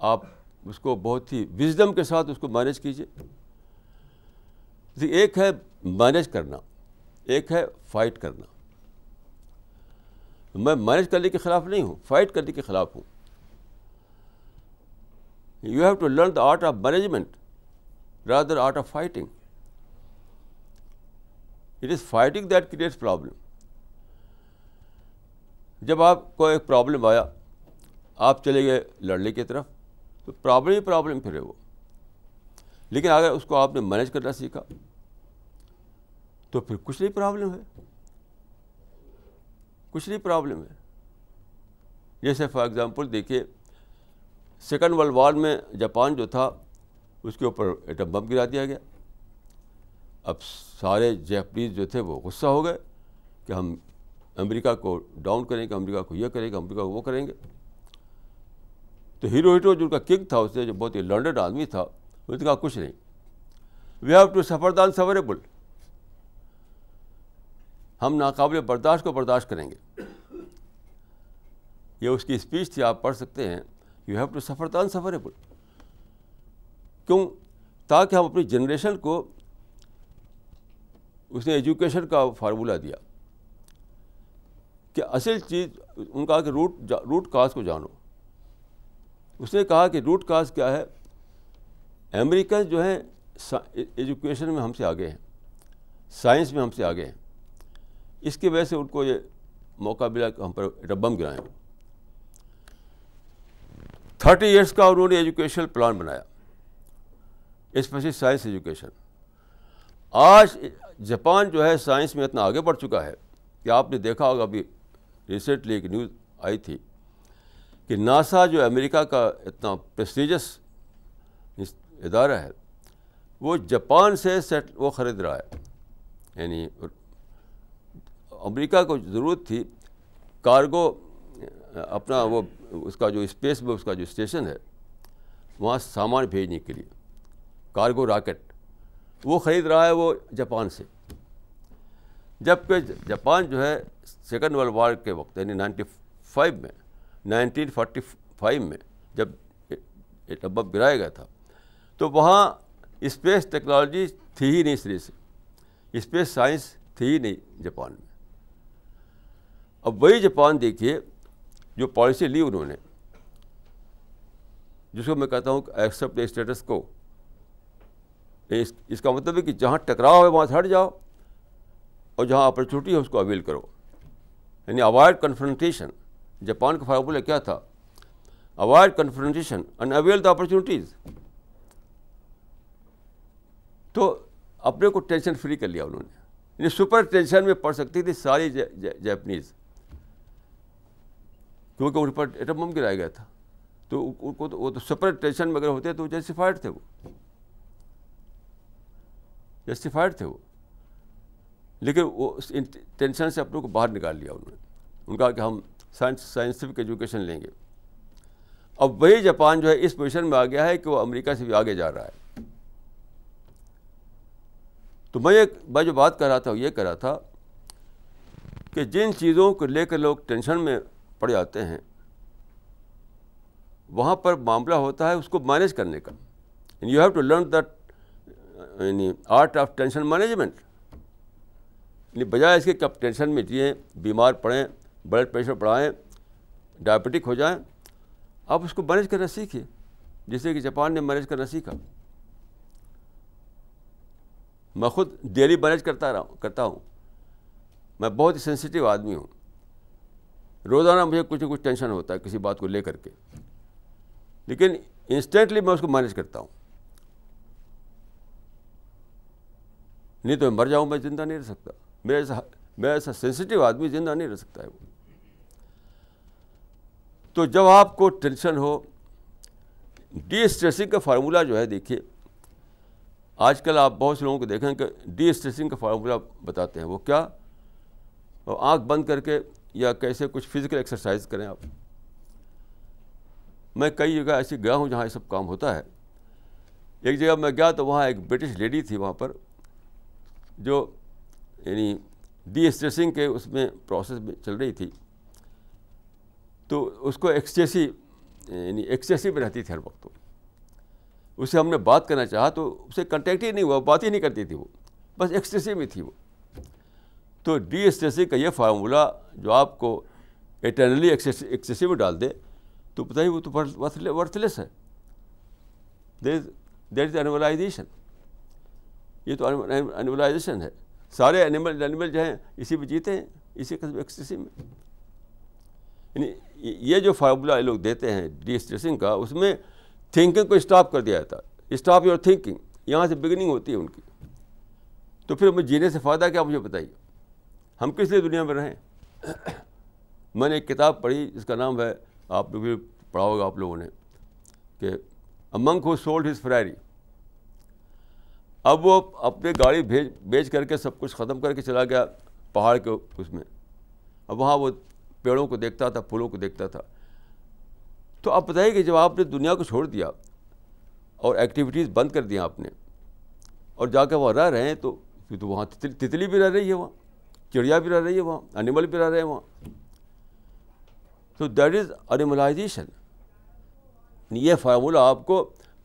आप उसको बहुत ही विजडम के साथ उसको मैनेज कीजिए एक है मैनेज करना एक है फाइट करना मैं मैनेज करने के ख़िलाफ़ नहीं हूँ फाइट करने के ख़िलाफ़ हूँ you have to learn the art of management rather art of fighting it is fighting that creates problem जब आपको एक प्रॉब्लम आया आप चले गए लड़ने की तरफ तो प्रॉब्लम ही प्रॉब्लम फिर है वो लेकिन अगर उसको आपने मैनेज करना सीखा तो फिर कुछ नहीं प्रॉब्लम है कुछ नहीं प्रॉब्लम है जैसे फॉर एग्ज़ाम्पल देखिए सेकेंड वर्ल्ड वॉर में जापान जो था उसके ऊपर एटम बम गिरा दिया गया अब सारे जैपनीज जो थे वो गुस्सा हो गए कि हम अमेरिका को डाउन करेंगे अमेरिका को यह करेंगे अमेरिका को वो करेंगे तो हीरो हीरो जो उनका किंग था उसने जो बहुत ही लर्नड आदमी था उसने कहा कुछ नहीं वी हैव टू सफर दान सवरेबल हम नाकाबिल बर्दाश्त को बर्दाश्त करेंगे ये उसकी स्पीच थी आप पढ़ सकते हैं यू हैव टू सफर दान सफरेबल क्यों ताकि हम अपनी जनरेशन को उसने एजुकेशन का फार्मूला दिया कि असल चीज़ उनका कि रूट रूट काज को जानो उसने कहा कि रूट काज क्या है अमेरिकन जो है एजुकेशन e, में हमसे आगे हैं साइंस में हमसे आगे हैं इसकी वजह से उनको ये मौका मिला कि हम पर रबम गिराएं थर्टी ईयर्स का उन्होंने एजुकेशनल प्लान बनाया स्पेशली साइंस एजुकेशन आज जापान जो है साइंस में इतना आगे बढ़ चुका है कि आपने देखा होगा अभी रिसेंटली एक न्यूज़ आई थी कि नासा जो अमेरिका का इतना प्रेस्टिजस इदारा है वो जापान से सेट वो ख़रीद रहा है यानी अमेरिका को ज़रूरत थी कार्गो अपना वो उसका जो स्पेस में उसका जो स्टेशन है वहाँ सामान भेजने के लिए कार्गो रॉकेट वो ख़रीद रहा है वो जापान से जबकि जापान जो है सेकेंड वर्ल्ड वार के वक्त यानी नाइन्टी फाइव में नाइनटीन फाइव में जब डब्बा गिराया गया था तो वहाँ स्पेस टेक्नोलॉजी थी ही नहीं सिरे से स्पेस साइंस थी ही नहीं जापान में अब वही जापान देखिए जो पॉलिसी ली उन्होंने जिसको मैं कहता हूँ एक्सेप्ट स्टेटस को इस, इसका मतलब है कि जहाँ टकराव है वहाँ हट जाओ और जहाँ अपॉर्चुनिटी है उसको अवेल करो यानी अवॉयड कन्फ्रेंटेशन जापान का फार्मूला क्या था avoid confrontation and avail the opportunities तो अपने को टेंशन फ्री कर लिया उन्होंने यानी सुपर टेंशन में पड़ सकती थी सारी जैपनीज क्योंकि उन पर एटम बम गिराया गया था तो उनको तो वो तो सुपर टेंशन में अगर होते तो जस्टिफाइड थे वो जस्टिफाइड थे वो लेकिन वो टेंशन से अपनों को बाहर निकाल लिया उन्होंने उनका कि हम साइंस साइंसिफिक एजुकेशन लेंगे अब वही जापान जो है इस पोजिशन में आ गया है कि वो अमेरिका से भी आगे जा रहा है तो मैं ये मैं जो बात कर रहा था वो ये कर रहा था कि जिन चीज़ों को लेकर लोग टेंशन में पड़ जाते हैं वहाँ पर मामला होता है उसको मैनेज करने का you have to learn that art of tension management बजाय इसके कब टेंशन में जिए बीमार पड़ें ब्लड प्रेशर बढ़ाएँ डायबिटिक हो जाएं आप उसको मैनेज करना सीखिए जिससे कि जापान ने मैनेज करना सीखा मैं खुद डेली मैनेज करता रहा करता हूँ मैं बहुत ही सेंसिटिव आदमी हूँ रोज़ाना मुझे कुछ ना कुछ टेंशन होता है किसी बात को लेकर के लेकिन इंस्टेंटली मैं उसको मैनेज करता हूँ नहीं तो मैं मर जाऊँ मैं ज़िंदा नहीं रह सकता मेरा ऐसा मेरा ऐसा सेंसिटिव आदमी जिंदा नहीं रह सकता है वो तो जब आपको टेंशन हो डी स्ट्रेसिंग का फार्मूला जो है देखिए आजकल आप बहुत से लोगों को देखें कि डी स्ट्रेसिंग का फार्मूला बताते हैं वो क्या आँख बंद करके या कैसे कुछ फिजिकल एक्सरसाइज करें आप मैं कई जगह ऐसी गया हूँ जहाँ ये सब काम होता है एक जगह मैं गया तो वहाँ एक ब्रिटिश लेडी थी वहाँ पर जो यानी डी स्ट्रेसिंग के उसमें प्रोसेस में चल रही थी तो उसको एक्सचेसिव यानी एक्सेसिव रहती थी हर वक्त वो उसे हमने बात करना चाहा तो उससे कंटेक्ट ही नहीं हुआ बात ही नहीं करती थी वो बस एक्सटेसिव में थी वो तो डी स्टेसिव का ये फार्मूला जो आपको एटर्नली एक्सेसिव डाल दे तो बताइए वो तो वर्थलेस है देर इज देर इज एनवलाइजेशन ये तो एनवलाइजेशन है सारे एनिमल एनिमल जो हैं इसी पर जीते हैं इसी एक्सटेसी में यानी ये जो फार्मूला ये लोग देते हैं डी का उसमें थिंकिंग को स्टॉप कर दिया है स्टॉप योर थिंकिंग यहाँ से बिगनिंग होती है उनकी तो फिर मुझे जीने से फ़ायदा क्या मुझे बताइए हम किस लिए दुनिया में रहें मैंने एक किताब पढ़ी जिसका नाम है आप लोग भी पढ़ा होगा आप लोगों ने कि a monk who sold his Ferrari अब वो अपने गाड़ी भेज बेच करके सब कुछ ख़त्म करके चला गया पहाड़ के उसमें अब वहाँ वो पेड़ों को देखता था फूलों को देखता था तो आप बताइए कि जब आपने दुनिया को छोड़ दिया और एक्टिविटीज़ बंद कर दी आपने और जाकर वहाँ रह रहे हैं तो, तो तो वहाँ तितली, तितली भी रह रही है वहाँ चिड़िया भी रह रही है वहाँ एनिमल भी रह रहे हैं वहाँ तो दैट इज़ एनिमलाइजेशन ये फार्मूला आपको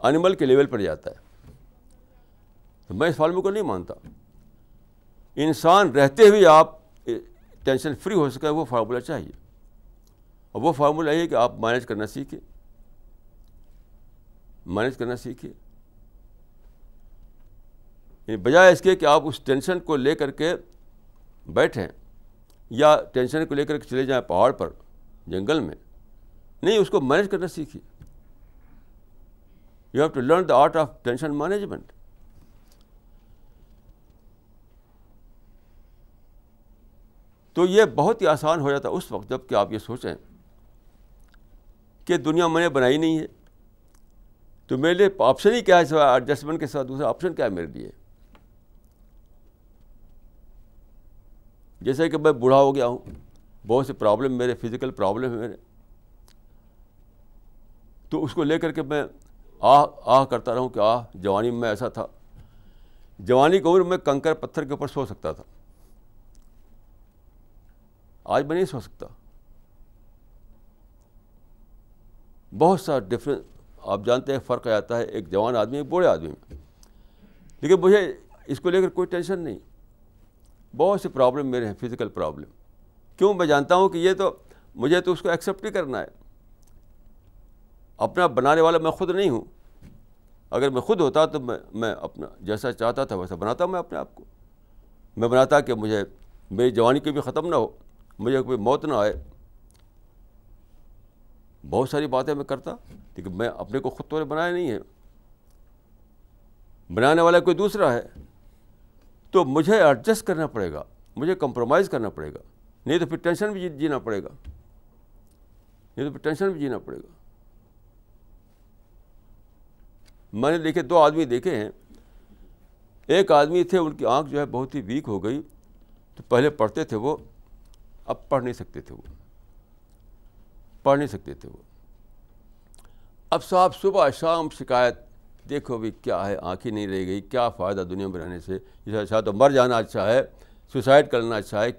एनिमल के लेवल पर जाता है तो मैं इस फार्मूले को नहीं मानता इंसान रहते हुए आप टेंशन फ्री हो सके वो फार्मूला चाहिए और वो फार्मूला ये कि आप मैनेज करना सीखें मैनेज करना सीखिए बजाय इसके कि आप उस टेंशन को लेकर के बैठें या टेंशन को लेकर चले जाएं पहाड़ पर जंगल में नहीं उसको मैनेज करना सीखिए you have to learn the art of tension management तो ये बहुत ही आसान हो जाता है उस वक्त जब कि आप ये सोचें कि दुनिया मैंने बनाई नहीं है तो मेरे लिए ऑप्शन ही क्या है सवा एडजस्टमेंट के साथ दूसरा ऑप्शन क्या है मेरे लिए जैसे कि मैं बूढ़ा हो गया हूँ बहुत से प्रॉब्लम मेरे फिज़िकल प्रॉब्लम है मेरे तो उसको लेकर के मैं आह आह करता रहूँ कि आह जवानी में ऐसा था जवानी की उम्र में कंकर पत्थर के ऊपर सो सकता था आज मैं नहीं सोच सकता बहुत सा डिफरेंस आप जानते हैं फ़र्क आता है एक जवान आदमी एक बूढ़े आदमी में लेकिन मुझे इसको लेकर कोई टेंशन नहीं बहुत सी प्रॉब्लम मेरे हैं फिज़िकल प्रॉब्लम क्यों मैं जानता हूँ कि ये तो मुझे तो उसको एक्सेप्ट ही करना है अपना बनाने वाला मैं खुद नहीं हूँ अगर मैं खुद होता तो मैं मैं अपना जैसा चाहता था वैसा बनाता मैं अपने आप को मैं बनाता कि मुझे मेरी जवानी की भी ख़त्म ना हो मुझे कोई मौत ना आए बहुत सारी बातें मैं करता लेकिन मैं अपने को खुद तो बनाया नहीं है बनाने वाला कोई दूसरा है तो मुझे एडजस्ट करना पड़ेगा मुझे कंप्रोमाइज़ करना पड़ेगा नहीं तो फिर टेंशन भी जीना पड़ेगा नहीं तो फिर टेंशन भी जीना पड़ेगा मैंने देखे दो आदमी देखे हैं एक आदमी थे उनकी आंख जो है बहुत ही वीक हो गई तो पहले पढ़ते थे वो अब पढ़ नहीं सकते थे वो पढ़ नहीं सकते थे वो अब साहब सुबह शाम शिकायत देखो भी क्या है आँखें नहीं रह गई क्या फ़ायदा दुनिया में रहने से इसे अच्छा तो मर जाना अच्छा है सुसाइड करना अच्छा है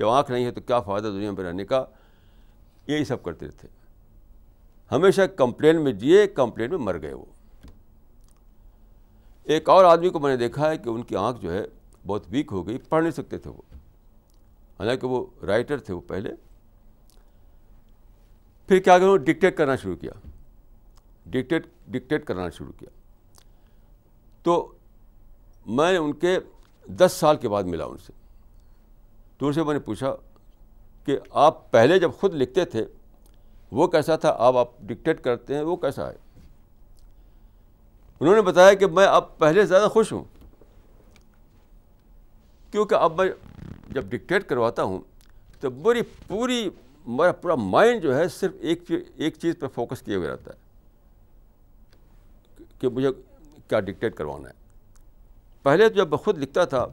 जब आँख नहीं है तो क्या फ़ायदा दुनिया में रहने का यही सब करते थे हमेशा कंप्लेन में जिए कंप्लेन में मर गए वो एक और आदमी को मैंने देखा है कि उनकी आँख जो है बहुत वीक हो गई पढ़ नहीं सकते थे वो हालांकि वो राइटर थे वो पहले फिर क्या करूँ डिक्टेट करना शुरू किया डिक्टेट डिक्टेट करना शुरू किया तो मैं उनके दस साल के बाद मिला उनसे तो उनसे मैंने पूछा कि आप पहले जब खुद लिखते थे वो कैसा था अब आप डिक्टेट करते हैं वो कैसा है उन्होंने बताया कि मैं अब पहले ज़्यादा खुश हूँ क्योंकि अब मैं जब डिक्टेट करवाता हूँ तो बुरी पूरी मेरा पूरा माइंड जो है सिर्फ एक एक चीज़ पर फोकस किए हुए रहता है कि मुझे क्या डिक्टेट करवाना है पहले तो जब मैं खुद लिखता था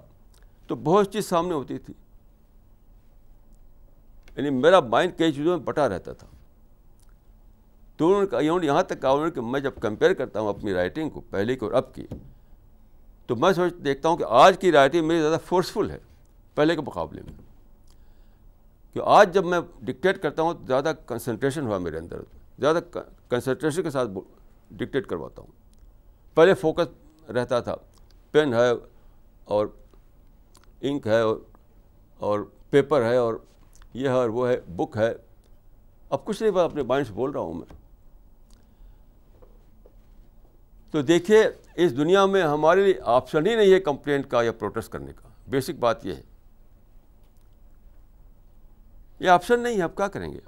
तो बहुत चीज़ सामने होती थी यानी मेरा माइंड कई चीज़ों में बटा रहता था तो उन्होंने यहाँ तक कहा उन्होंने कि मैं जब कंपेयर करता हूँ अपनी राइटिंग को पहले की और अब की तो मैं सोच देखता हूँ कि आज की राइटिंग तो मेरी ज़्यादा फोर्सफुल है पहले के मुकाबले में क्यों आज जब मैं डिक्टेट करता हूँ तो ज़्यादा कंसनट्रेशन हुआ मेरे अंदर ज़्यादा कंसनट्रेशन के साथ डिक्टेट करवाता हूँ पहले फोकस रहता था पेन है और इंक है और, और पेपर है और यह है और वो है बुक है अब कुछ नहीं अपने बाइंड से बोल रहा हूँ मैं तो देखिए इस दुनिया में हमारे लिए ऑप्शन ही नहीं है कंप्लेंट का या प्रोटेस्ट करने का बेसिक बात यह है ये ऑप्शन नहीं है आप क्या करेंगे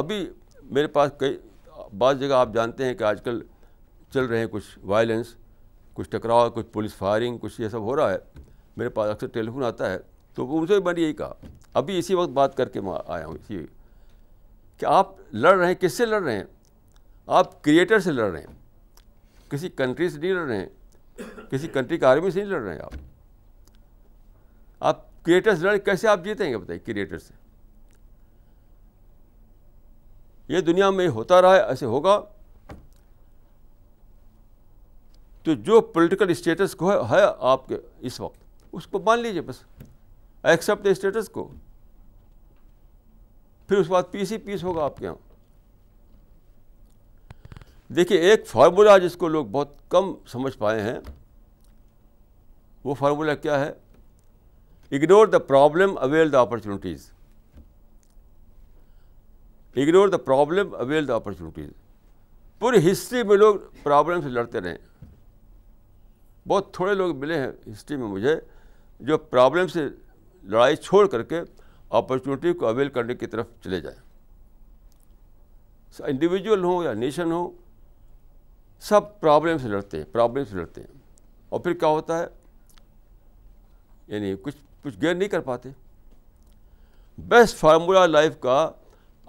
अभी मेरे पास कई बात जगह आप जानते हैं कि आजकल चल रहे हैं कुछ वायलेंस कुछ टकराव कुछ पुलिस फायरिंग कुछ ये सब हो रहा है मेरे पास अक्सर टेलीफोन आता है तो उनसे मैंने यही कहा अभी इसी वक्त बात करके मैं आया हूँ इसी कि आप लड़ रहे हैं किससे लड़ रहे हैं आप क्रिएटर से लड़ रहे हैं किसी कंट्री से नहीं लड़ रहे हैं किसी कंट्री के आर्मी से नहीं लड़ रहे हैं आप आप क्रिएटर्स लड़ कैसे आप जीतेंगे बताइए क्रिएटर से ये दुनिया में होता रहा है ऐसे होगा तो जो पॉलिटिकल स्टेटस को है, है आपके इस वक्त उसको मान लीजिए बस एक्सेप्ट द स्टेटस को फिर उसके बाद पीस ही पीस होगा आपके यहाँ देखिए एक फार्मूला जिसको लोग बहुत कम समझ पाए हैं वो फार्मूला क्या है ignore the problem avail the opportunities ignore the problem avail the opportunities पूरी हिस्ट्री में लोग प्रॉब्लम से लड़ते रहे बहुत थोड़े लोग मिले हैं हिस्ट्री में मुझे जो प्रॉब्लम से लड़ाई छोड़ करके अपॉर्चुनिटी को अवेल करने की तरफ चले जाएं इंडिविजुअल हो या नेशन हो सब प्रॉब्लम से लड़ते हैं प्रॉब्लम से लड़ते हैं और फिर क्या होता है यानी कुछ कुछ गेन नहीं कर पाते बेस्ट फार्मूला लाइफ का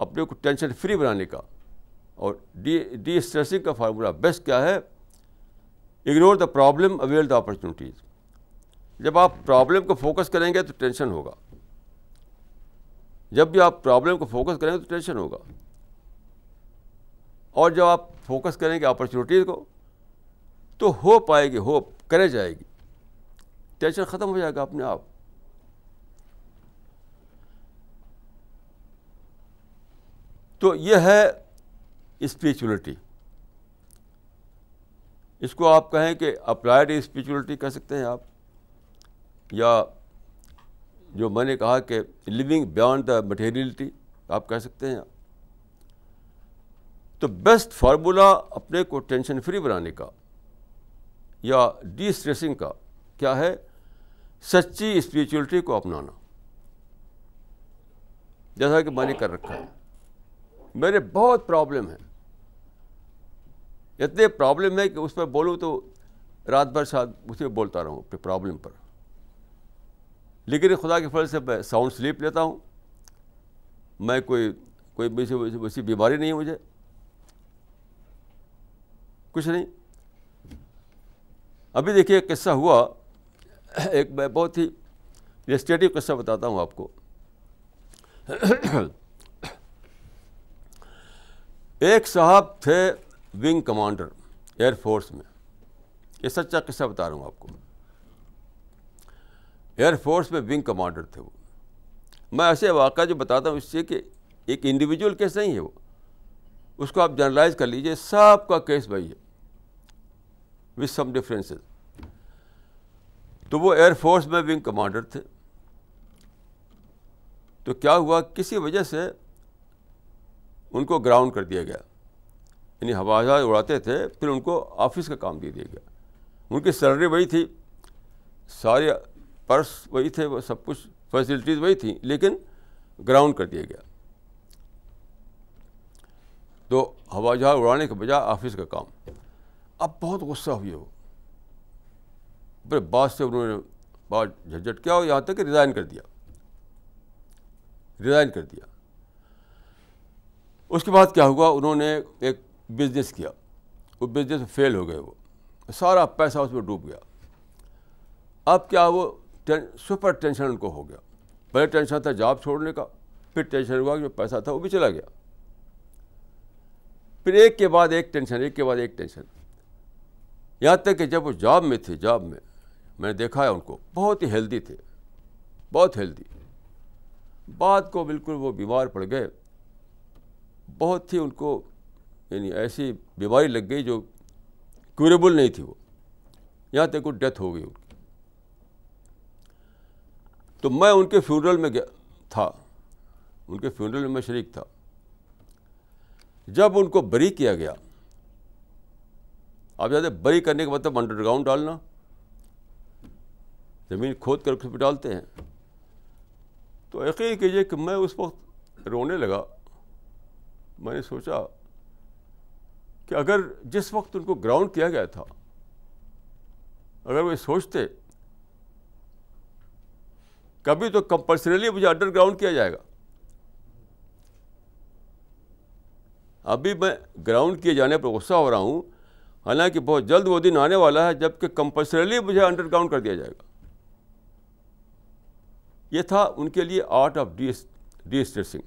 अपने को टेंशन फ्री बनाने का और डी डी स्ट्रेसिंग का फार्मूला बेस्ट क्या है ignore the problem avail the opportunities जब आप प्रॉब्लम को फोकस करेंगे तो टेंशन होगा जब भी आप प्रॉब्लम को फोकस करेंगे तो टेंशन होगा और जब आप फोकस करेंगे अपॉर्चुनिटीज़ को तो हो पाएगी होप करे जाएगी टेंशन ख़त्म हो जाएगा अपने आप तो ये है स्पिरिचुअलिटी इसको आप कहें कि अप्लाइड स्पिरिचुअलिटी कह सकते हैं आप या जो मैंने कहा कि लिविंग बियॉन्ड द मटेरियलिटी आप कह सकते हैं तो बेस्ट फार्मूला अपने को टेंशन फ्री बनाने का या डी स्ट्रेसिंग का क्या है सच्ची स्पिरिचुअलिटी को अपनाना जैसा कि मैंने कर रखा है मेरे बहुत प्रॉब्लम है इतने प्रॉब्लम है कि उस पर बोलूँ तो रात भर शायद उसे बोलता रहूँ अपने प्रॉब्लम पर लेकिन खुदा के फल से मैं साउंड स्लीप लेता हूँ मैं कोई कोई वैसी वैसी बीमारी नहीं है मुझे कुछ नहीं अभी देखिए किस्सा हुआ एक मैं बहुत ही इलस्ट्रेटिव किस्सा बताता हूँ आपको एक साहब थे विंग कमांडर एयरफोर्स में ये सच्चा किस्सा बता रहा हूँ आपको एयरफोर्स में विंग कमांडर थे वो मैं ऐसे वाक़ा जो बताता हूँ इससे कि एक इंडिविजुअल केस नहीं है वो उसको आप जनरलाइज कर लीजिए सब का केस वही है विथ सम डिफरेंसेस तो वो एयरफोर्स में विंग कमांडर थे तो क्या हुआ किसी वजह से उनको ग्राउंड कर दिया गया यानी हवा जहाज उड़ाते थे फिर उनको ऑफिस का काम दे दिया गया उनकी सैलरी वही थी सारे पर्स वही थे वो सब कुछ फैसिलिटीज़ वही थी लेकिन ग्राउंड कर दिया गया तो हवाई जहाज़ उड़ाने के बजाय ऑफिस का काम अब बहुत गुस्सा हुई वो बड़े बात से उन्होंने बात झटझट किया और यहाँ तक कि रिज़ाइन कर दिया रिज़ाइन कर दिया उसके बाद क्या हुआ उन्होंने एक बिज़नेस किया वो बिज़नेस फेल हो गए वो सारा पैसा उसमें डूब गया अब क्या वो टें, सुपर टेंशन उनको हो गया पहले टेंशन था जॉब छोड़ने का फिर टेंशन हुआ कि जो पैसा था वो भी चला गया फिर एक के बाद एक टेंशन एक के बाद एक टेंशन यहाँ तक कि जब वो जॉब में थे जॉब में मैंने देखा है उनको बहुत ही हेल्दी थे बहुत हेल्दी बाद को बिल्कुल वो बीमार पड़ गए बहुत ही उनको यानी ऐसी बीमारी लग गई जो क्यूरेबल नहीं थी वो यहाँ तक वो डेथ हो गई उनकी तो मैं उनके फ्यूनरल में गया था उनके फ्यूनरल में मैं शरीक था जब उनको बरी किया गया आप जानते बरी करने का मतलब अंडरग्राउंड डालना ज़मीन खोद कर उसमें डालते हैं तो यकीन कीजिए कि मैं उस वक्त रोने लगा मैंने सोचा कि अगर जिस वक्त उनको ग्राउंड किया गया था अगर वे सोचते कभी तो कंपल्सरीली मुझे अंडरग्राउंड किया जाएगा अभी मैं ग्राउंड किए जाने पर गुस्सा हो रहा हूँ हालांकि बहुत जल्द वो दिन आने वाला है जबकि कंपल्सरली मुझे अंडरग्राउंड कर दिया जाएगा ये था उनके लिए art of de destressing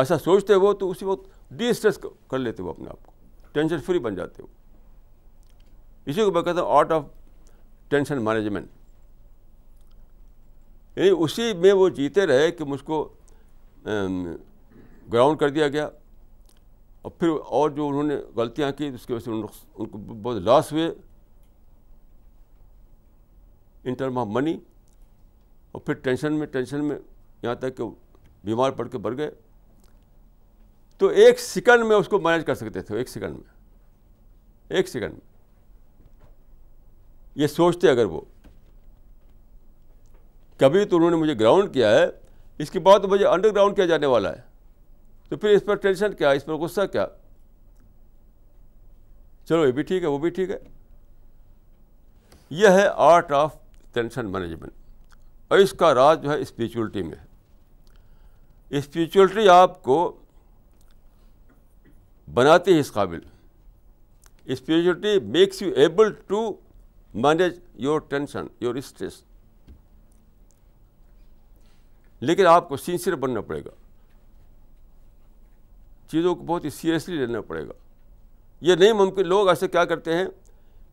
ऐसा सोचते वो तो उसी वक्त डी स्ट्रेस कर लेते वो अपने आप को टेंशन फ्री बन जाते हो इसी को मैं कहता हूँ आर्ट ऑफ टेंशन मैनेजमेंट यानी उसी में वो जीते रहे कि मुझको ग्राउंड कर दिया गया और फिर और जो उन्होंने गलतियाँ की उसकी वजह से उनको बहुत लॉस हुए इन टर्म ऑफ मनी और फिर टेंशन में टेंशन में यहाँ तक कि बीमार पड़ के बढ़ गए तो एक सेकंड में उसको मैनेज कर सकते थे एक सेकंड में एक सेकंड में ये सोचते अगर वो कभी तो उन्होंने मुझे ग्राउंड किया है इसके बाद तो मुझे अंडरग्राउंड किया जाने वाला है तो फिर इस पर टेंशन क्या इस पर गुस्सा क्या चलो ये भी ठीक है वो भी ठीक है यह है आर्ट ऑफ टेंशन मैनेजमेंट और इसका राज जो है स्पिरिचुअलिटी में है स्पिरिचुअलिटी आपको बनाती है इस काबिल spirituality makes you able to manage your tension your stress लेकिन आपको सिंसियर बनना पड़ेगा चीज़ों को बहुत ही सीरियसली लेना पड़ेगा ये नहीं मुमकिन लोग ऐसे क्या करते हैं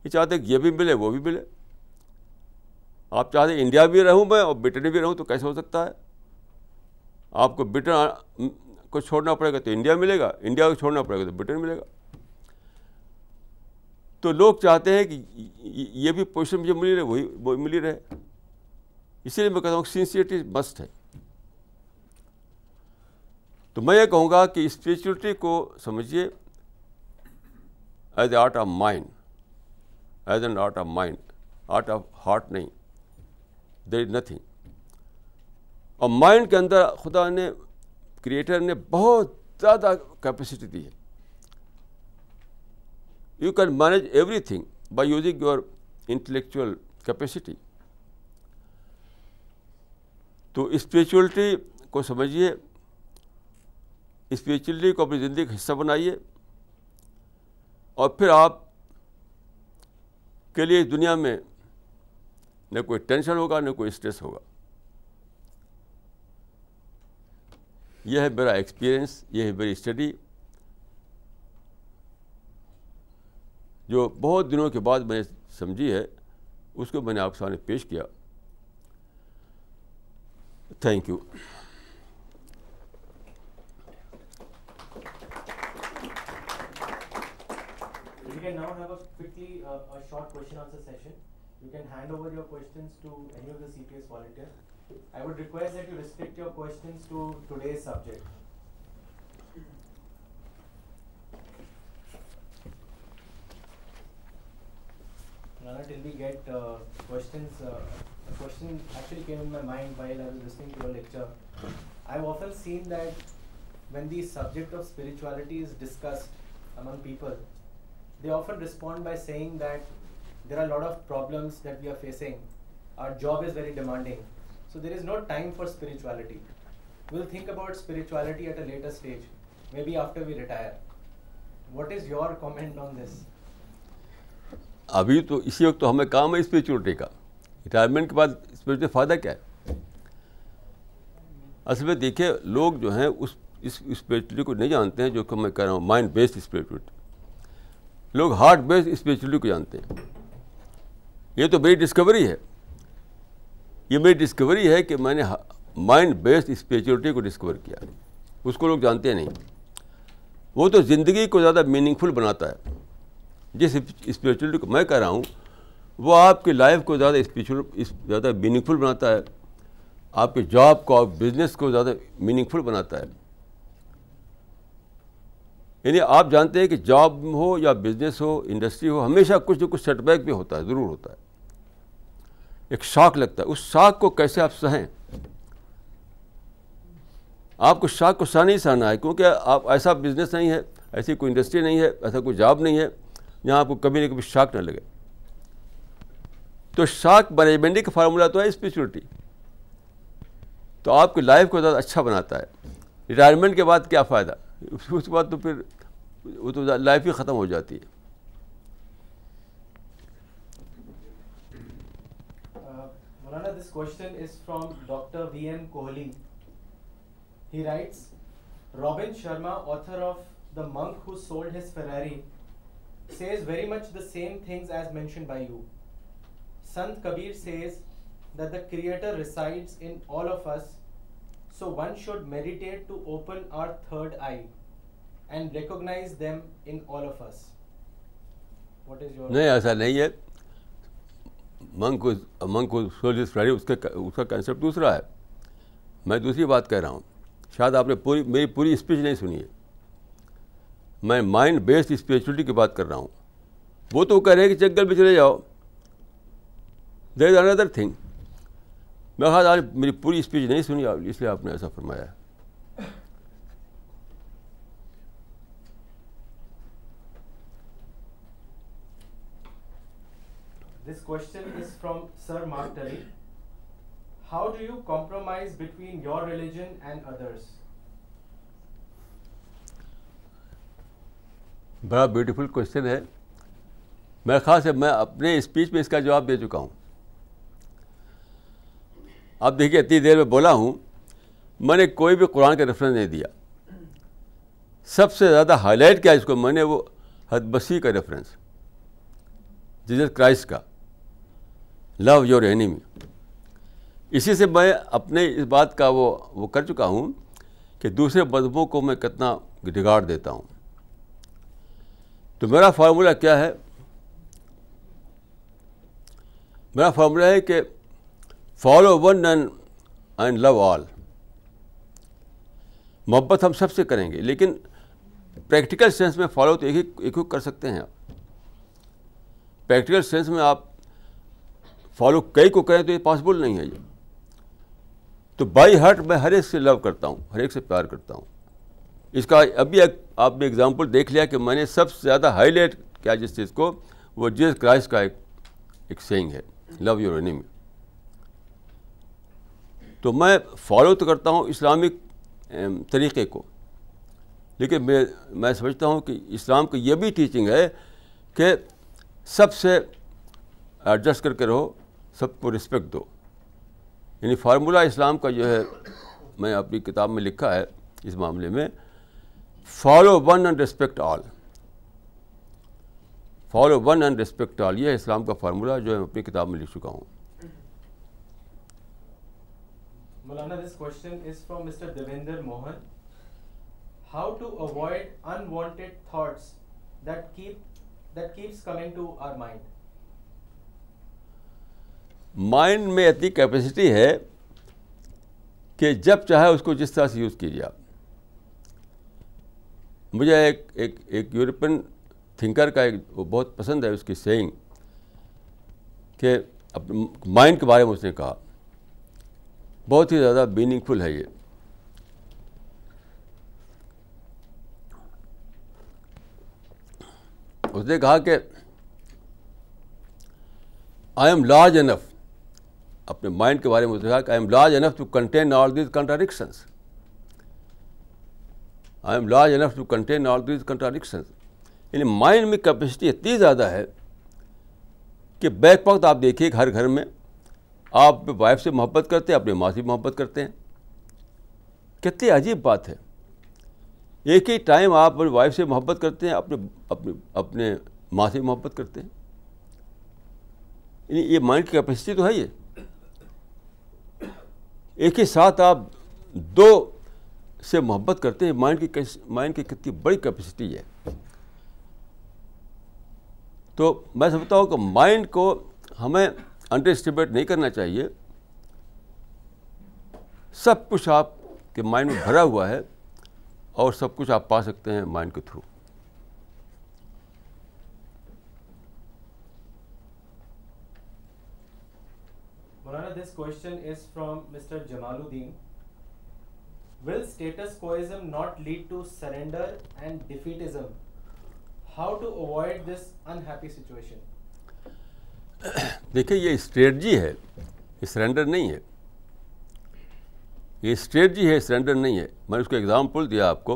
कि चाहते ये भी मिले वो भी मिले आप चाहते इंडिया भी रहूं मैं और ब्रिटेन भी रहूं तो कैसे हो सकता है आपको ब्रिटेन को छोड़ना पड़ेगा तो इंडिया मिलेगा इंडिया को छोड़ना पड़ेगा तो ब्रिटेन मिलेगा तो लोग चाहते हैं कि ये भी पोजिशन मुझे मिली रहे वही मिली रहे इसीलिए मैं कहता हूँ सिंसियरिटी मस्ट है तो मैं ये कहूँगा कि स्पिरिचुअलिटी को समझिए as art of mind as an art of mind art of heart नहीं देर इज नथिंग और माइंड के अंदर खुदा ने क्रिएटर ने बहुत ज़्यादा कैपेसिटी दी है you can manage everything by using your intellectual capacity तो स्पिरिचुअलिटी को समझिए स्पिरिचुअलिटी को अपनी ज़िंदगी का हिस्सा बनाइए और फिर आप के लिए इस दुनिया में न कोई टेंशन होगा न कोई स्ट्रेस होगा यह है मेरा एक्सपीरियंस यह है मेरी स्टडी जो बहुत दिनों के बाद मैंने समझी है उसको मैंने आपके सामने पेश किया thank you can now have a quickly uh, a short question answer session. You can hand over your questions to any of the CPS volunteers. I would request that you restrict your questions to today's subject. Until we get uh, questions, uh, a question actually came in my mind while I was listening to your lecture. I've often seen that when the subject of spirituality is discussed among people, they often respond by saying that there are a lot of problems that we are facing. Our job is very demanding. So there is no time for spirituality. We'll think about spirituality at a later stage, maybe after we retire. What is your comment on this? अभी तो इसी वक्त तो हमें काम है स्पिरिचुअलिटी का रिटायरमेंट के बाद स्पिरिचुअल फ़ायदा क्या है असल में देखिए लोग जो हैं उस इस स्पिरिचुअलिटी को नहीं जानते हैं जो कि मैं कह रहा हूँ माइंड बेस्ड स्पिरिचुअलिटी लोग हार्ट बेस्ड स्पिरिचुअलिटी को जानते हैं ये तो मेरी डिस्कवरी है ये मेरी डिस्कवरी है कि मैंने माइंड बेस्ड स्पिरिचुअलिटी को डिस्कवर किया उसको लोग जानते नहीं वो तो ज़िंदगी को ज़्यादा मीनिंगफुल बनाता है जिस स्पिरिचुअलिटी को मैं कह रहा हूँ वो आपकी लाइफ को ज़्यादा स्पिरिचुअल ज़्यादा मीनिंगफुल बनाता है आपके जॉब को आप बिजनेस को ज़्यादा मीनिंगफुल बनाता है यानी आप जानते हैं कि जॉब हो या बिजनेस हो इंडस्ट्री हो हमेशा कुछ ना कुछ सेटबैक भी होता है ज़रूर होता है एक शॉक लगता है उस शॉक को कैसे आप सहें आपको शॉक को सहना ही सहना है क्योंकि आप ऐसा बिजनेस नहीं है ऐसी कोई इंडस्ट्री नहीं है ऐसा कोई जॉब नहीं है जहाँ आपको कभी ना कभी शॉक ना लगे तो शॉक मैनेजमेंट का फार्मूला तो है स्पिरिचुअलिटी तो आपकी लाइफ को ज़्यादा अच्छा बनाता है रिटायरमेंट के बाद क्या फ़ायदा उसके बाद तो फिर वो तो लाइफ ही ख़त्म हो जाती है Rana, this question is from Dr. V. M. Kohli. He writes Robin Sharma, author of The Monk Who Sold His Ferrari, says very much the same things as mentioned by you. Sant Kabir says that the Creator resides in all of us, so one should meditate to open our third eye. And recognize them in all of us what is your नहीं ऐसा नहीं है monk monk soul Friday उसका उसका concept दूसरा है मैं दूसरी बात कह रहा हूँ शायद आपने पूरी मेरी पूरी स्पीच नहीं सुनी है मैं माइंड बेस्ड स्पिरिचुअलिटी की बात कर रहा हूँ वो तो कह रहे हैं कि जंगल में चले जाओ देर इज अनदर थिंग मैं हाँ आज मेरी पूरी स्पीच नहीं सुनी इसलिए आपने ऐसा फरमाया है This question is from Sir Mark Tully. How do you compromise between your religion and others? बड़ा ब्यूटीफुल क्वेश्चन है मेरा ख़ास है मैं अपने स्पीच में इसका जवाब दे चुका हूँ आप देखिए इतनी देर में बोला हूँ मैंने कोई भी कुरान का रेफरेंस नहीं दिया सबसे ज़्यादा हाईलाइट किया इसको मैंने वो हदबसी का रेफरेंस जीजस क्राइस्ट का लव योर एनिमी इसी से मैं अपने इस बात का वो वो कर चुका हूँ कि दूसरे बदबों को मैं कितना बिगाड़ देता हूँ तो मेरा फार्मूला क्या है मेरा फार्मूला है कि follow one and and love all मोहब्बत हम सबसे करेंगे लेकिन प्रैक्टिकल सेंस में फॉलो तो एक ही एक ही कर सकते हैं आप प्रैक्टिकल सेंस में आप फॉलो कई को कहें तो ये पॉसिबल नहीं है ये तो बाई हार्ट मैं हर एक से लव करता हूँ हर एक से प्यार करता हूँ इसका अभी एक, आपने एग्जाम्पल देख लिया कि मैंने सबसे ज़्यादा हाईलाइट किया जिस चीज़ को वो जीसस क्राइस्ट का एक एक सेइंग है लव योर एनिमी तो मैं फॉलो तो करता हूँ इस्लामिक तरीक़े को लेकिन मैं मैं समझता हूँ कि इस्लाम की यह भी टीचिंग है कि सबसे एडजस्ट करके रहो सबको रिस्पेक्ट दो यानी फार्मूला इस्लाम का जो है मैं अपनी किताब में लिखा है इस मामले में follow one and respect all follow one and respect all ये इस्लाम का फार्मूला जो है अपनी किताब में लिख चुका हूँ Mulana, this question is from Mr. Devinder Mohan. How to avoid unwanted thoughts that keep that keeps coming to our mind? Mind में इतनी कैपेसिटी है कि जब चाहे उसको जिस तरह से यूज़ कीजिए आप मुझे एक एक एक यूरोपियन थिंकर का एक वो बहुत पसंद है उसकी सेइंग कि अपने माइंड के बारे में उसने कहा बहुत ही ज़्यादा मीनिंगफुल है ये उसने कहा कि आई एम लार्ज इनफ अपने माइंड के बारे में उसने कहा I am large enough to contain all these contradictions I am large enough to contain all these contradictions यानी माइंड में कैपेसिटी इतनी ज़्यादा है कि बैक वक्त आप देखिए हर घर में आप वाइफ से मोहब्बत करते हैं अपने माँ से मोहब्बत करते हैं कितनी अजीब बात है एक ही टाइम आप अपनी वाइफ से मोहब्बत करते हैं अपने अपने अपने माँ से मोहब्बत करते हैं ये माइंड की कैपेसिटी तो है ये एक ही साथ आप दो से मोहब्बत करते हैं माइंड की माइंड की कितनी बड़ी कैपेसिटी है तो मैं समझता हूँ कि माइंड को हमें अंडर एस्टिमेट नहीं करना चाहिए सब कुछ आप के माइंड में भरा हुआ है और सब कुछ आप पा सकते हैं माइंड के through Murana, this question is from Mr. Jamaluddin. Will status quoism not lead to surrender and defeatism? How to avoid this unhappy situation? देखिए ये स्ट्रेटजी है ये सरेंडर नहीं है ये स्ट्रेटजी है सरेंडर नहीं है मैंने उसको एग्ज़ाम्पल दिया आपको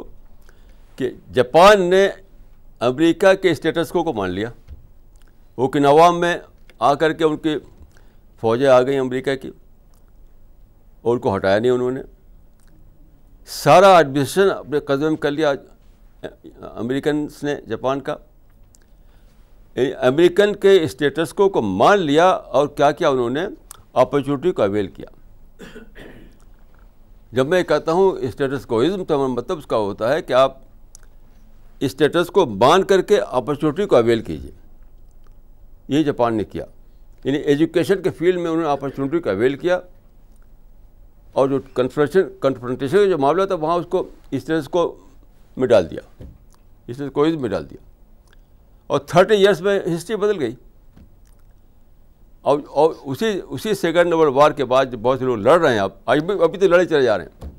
कि जापान ने अमेरिका के स्टेटस को को मान लिया ओकिनावा में आकर के उनके फौजें आ गई अमेरिका की और उनको हटाया नहीं उन्होंने सारा एडमिनिस्ट्रेशन अपने कदम में कर लिया अमेरिकन ने जापान का अमेरिकन के स्टेटस को को मान लिया और क्या क्या उन्होंने अपॉर्चुनिटी को अवेल किया जब मैं कहता हूँ स्टेटस को इज्म तो मतलब उसका होता है कि आप स्टेटस को मान करके अपॉर्चुनिटी को अवेल कीजिए ये जापान ने किया यानी एजुकेशन के फील्ड में उन्होंने अपॉर्चुनिटी का अवेल किया और जो कन्फ्रेशन कन्फ्रंटेशन का जो मामला था वहाँ उसको इस इसराइल को में डाल दिया इसराइल को में डाल दिया और थर्टी ईयर्स में हिस्ट्री बदल गई और, और उसी उसी सेकेंड वर्ल्ड वार के बाद बहुत से लोग लड़ रहे हैं आप आज भी अभी तो लड़े चले जा रहे हैं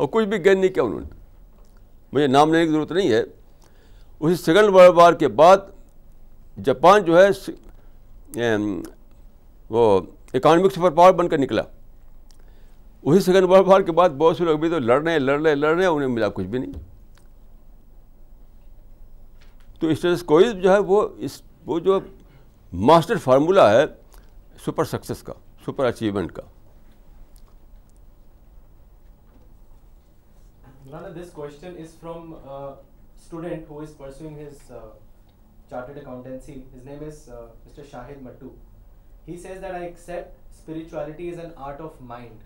और कुछ भी गेन नहीं किया उन्होंने मुझे नाम लेने की ज़रूरत नहीं है उसी सेकेंड वर्ल्ड वार के बाद जापान जो है वो इकोनॉमिक सुपर पावर बनकर निकला उसी सेकेंड वर्ल्ड वॉर के बाद बहुत से लोग भी तो लड़ रहे हैं लड़ रहे हैं लड़ रहे हैं उन्हें मिला कुछ भी नहीं तो स्टेटस तरह कोई जो है वो इस वो जो मास्टर फार्मूला है सुपर सक्सेस का सुपर अचीवमेंट का this question is from a student who is pursuing his uh, chartered accountancy. His name is uh, He says that I accept spirituality is an art of mind.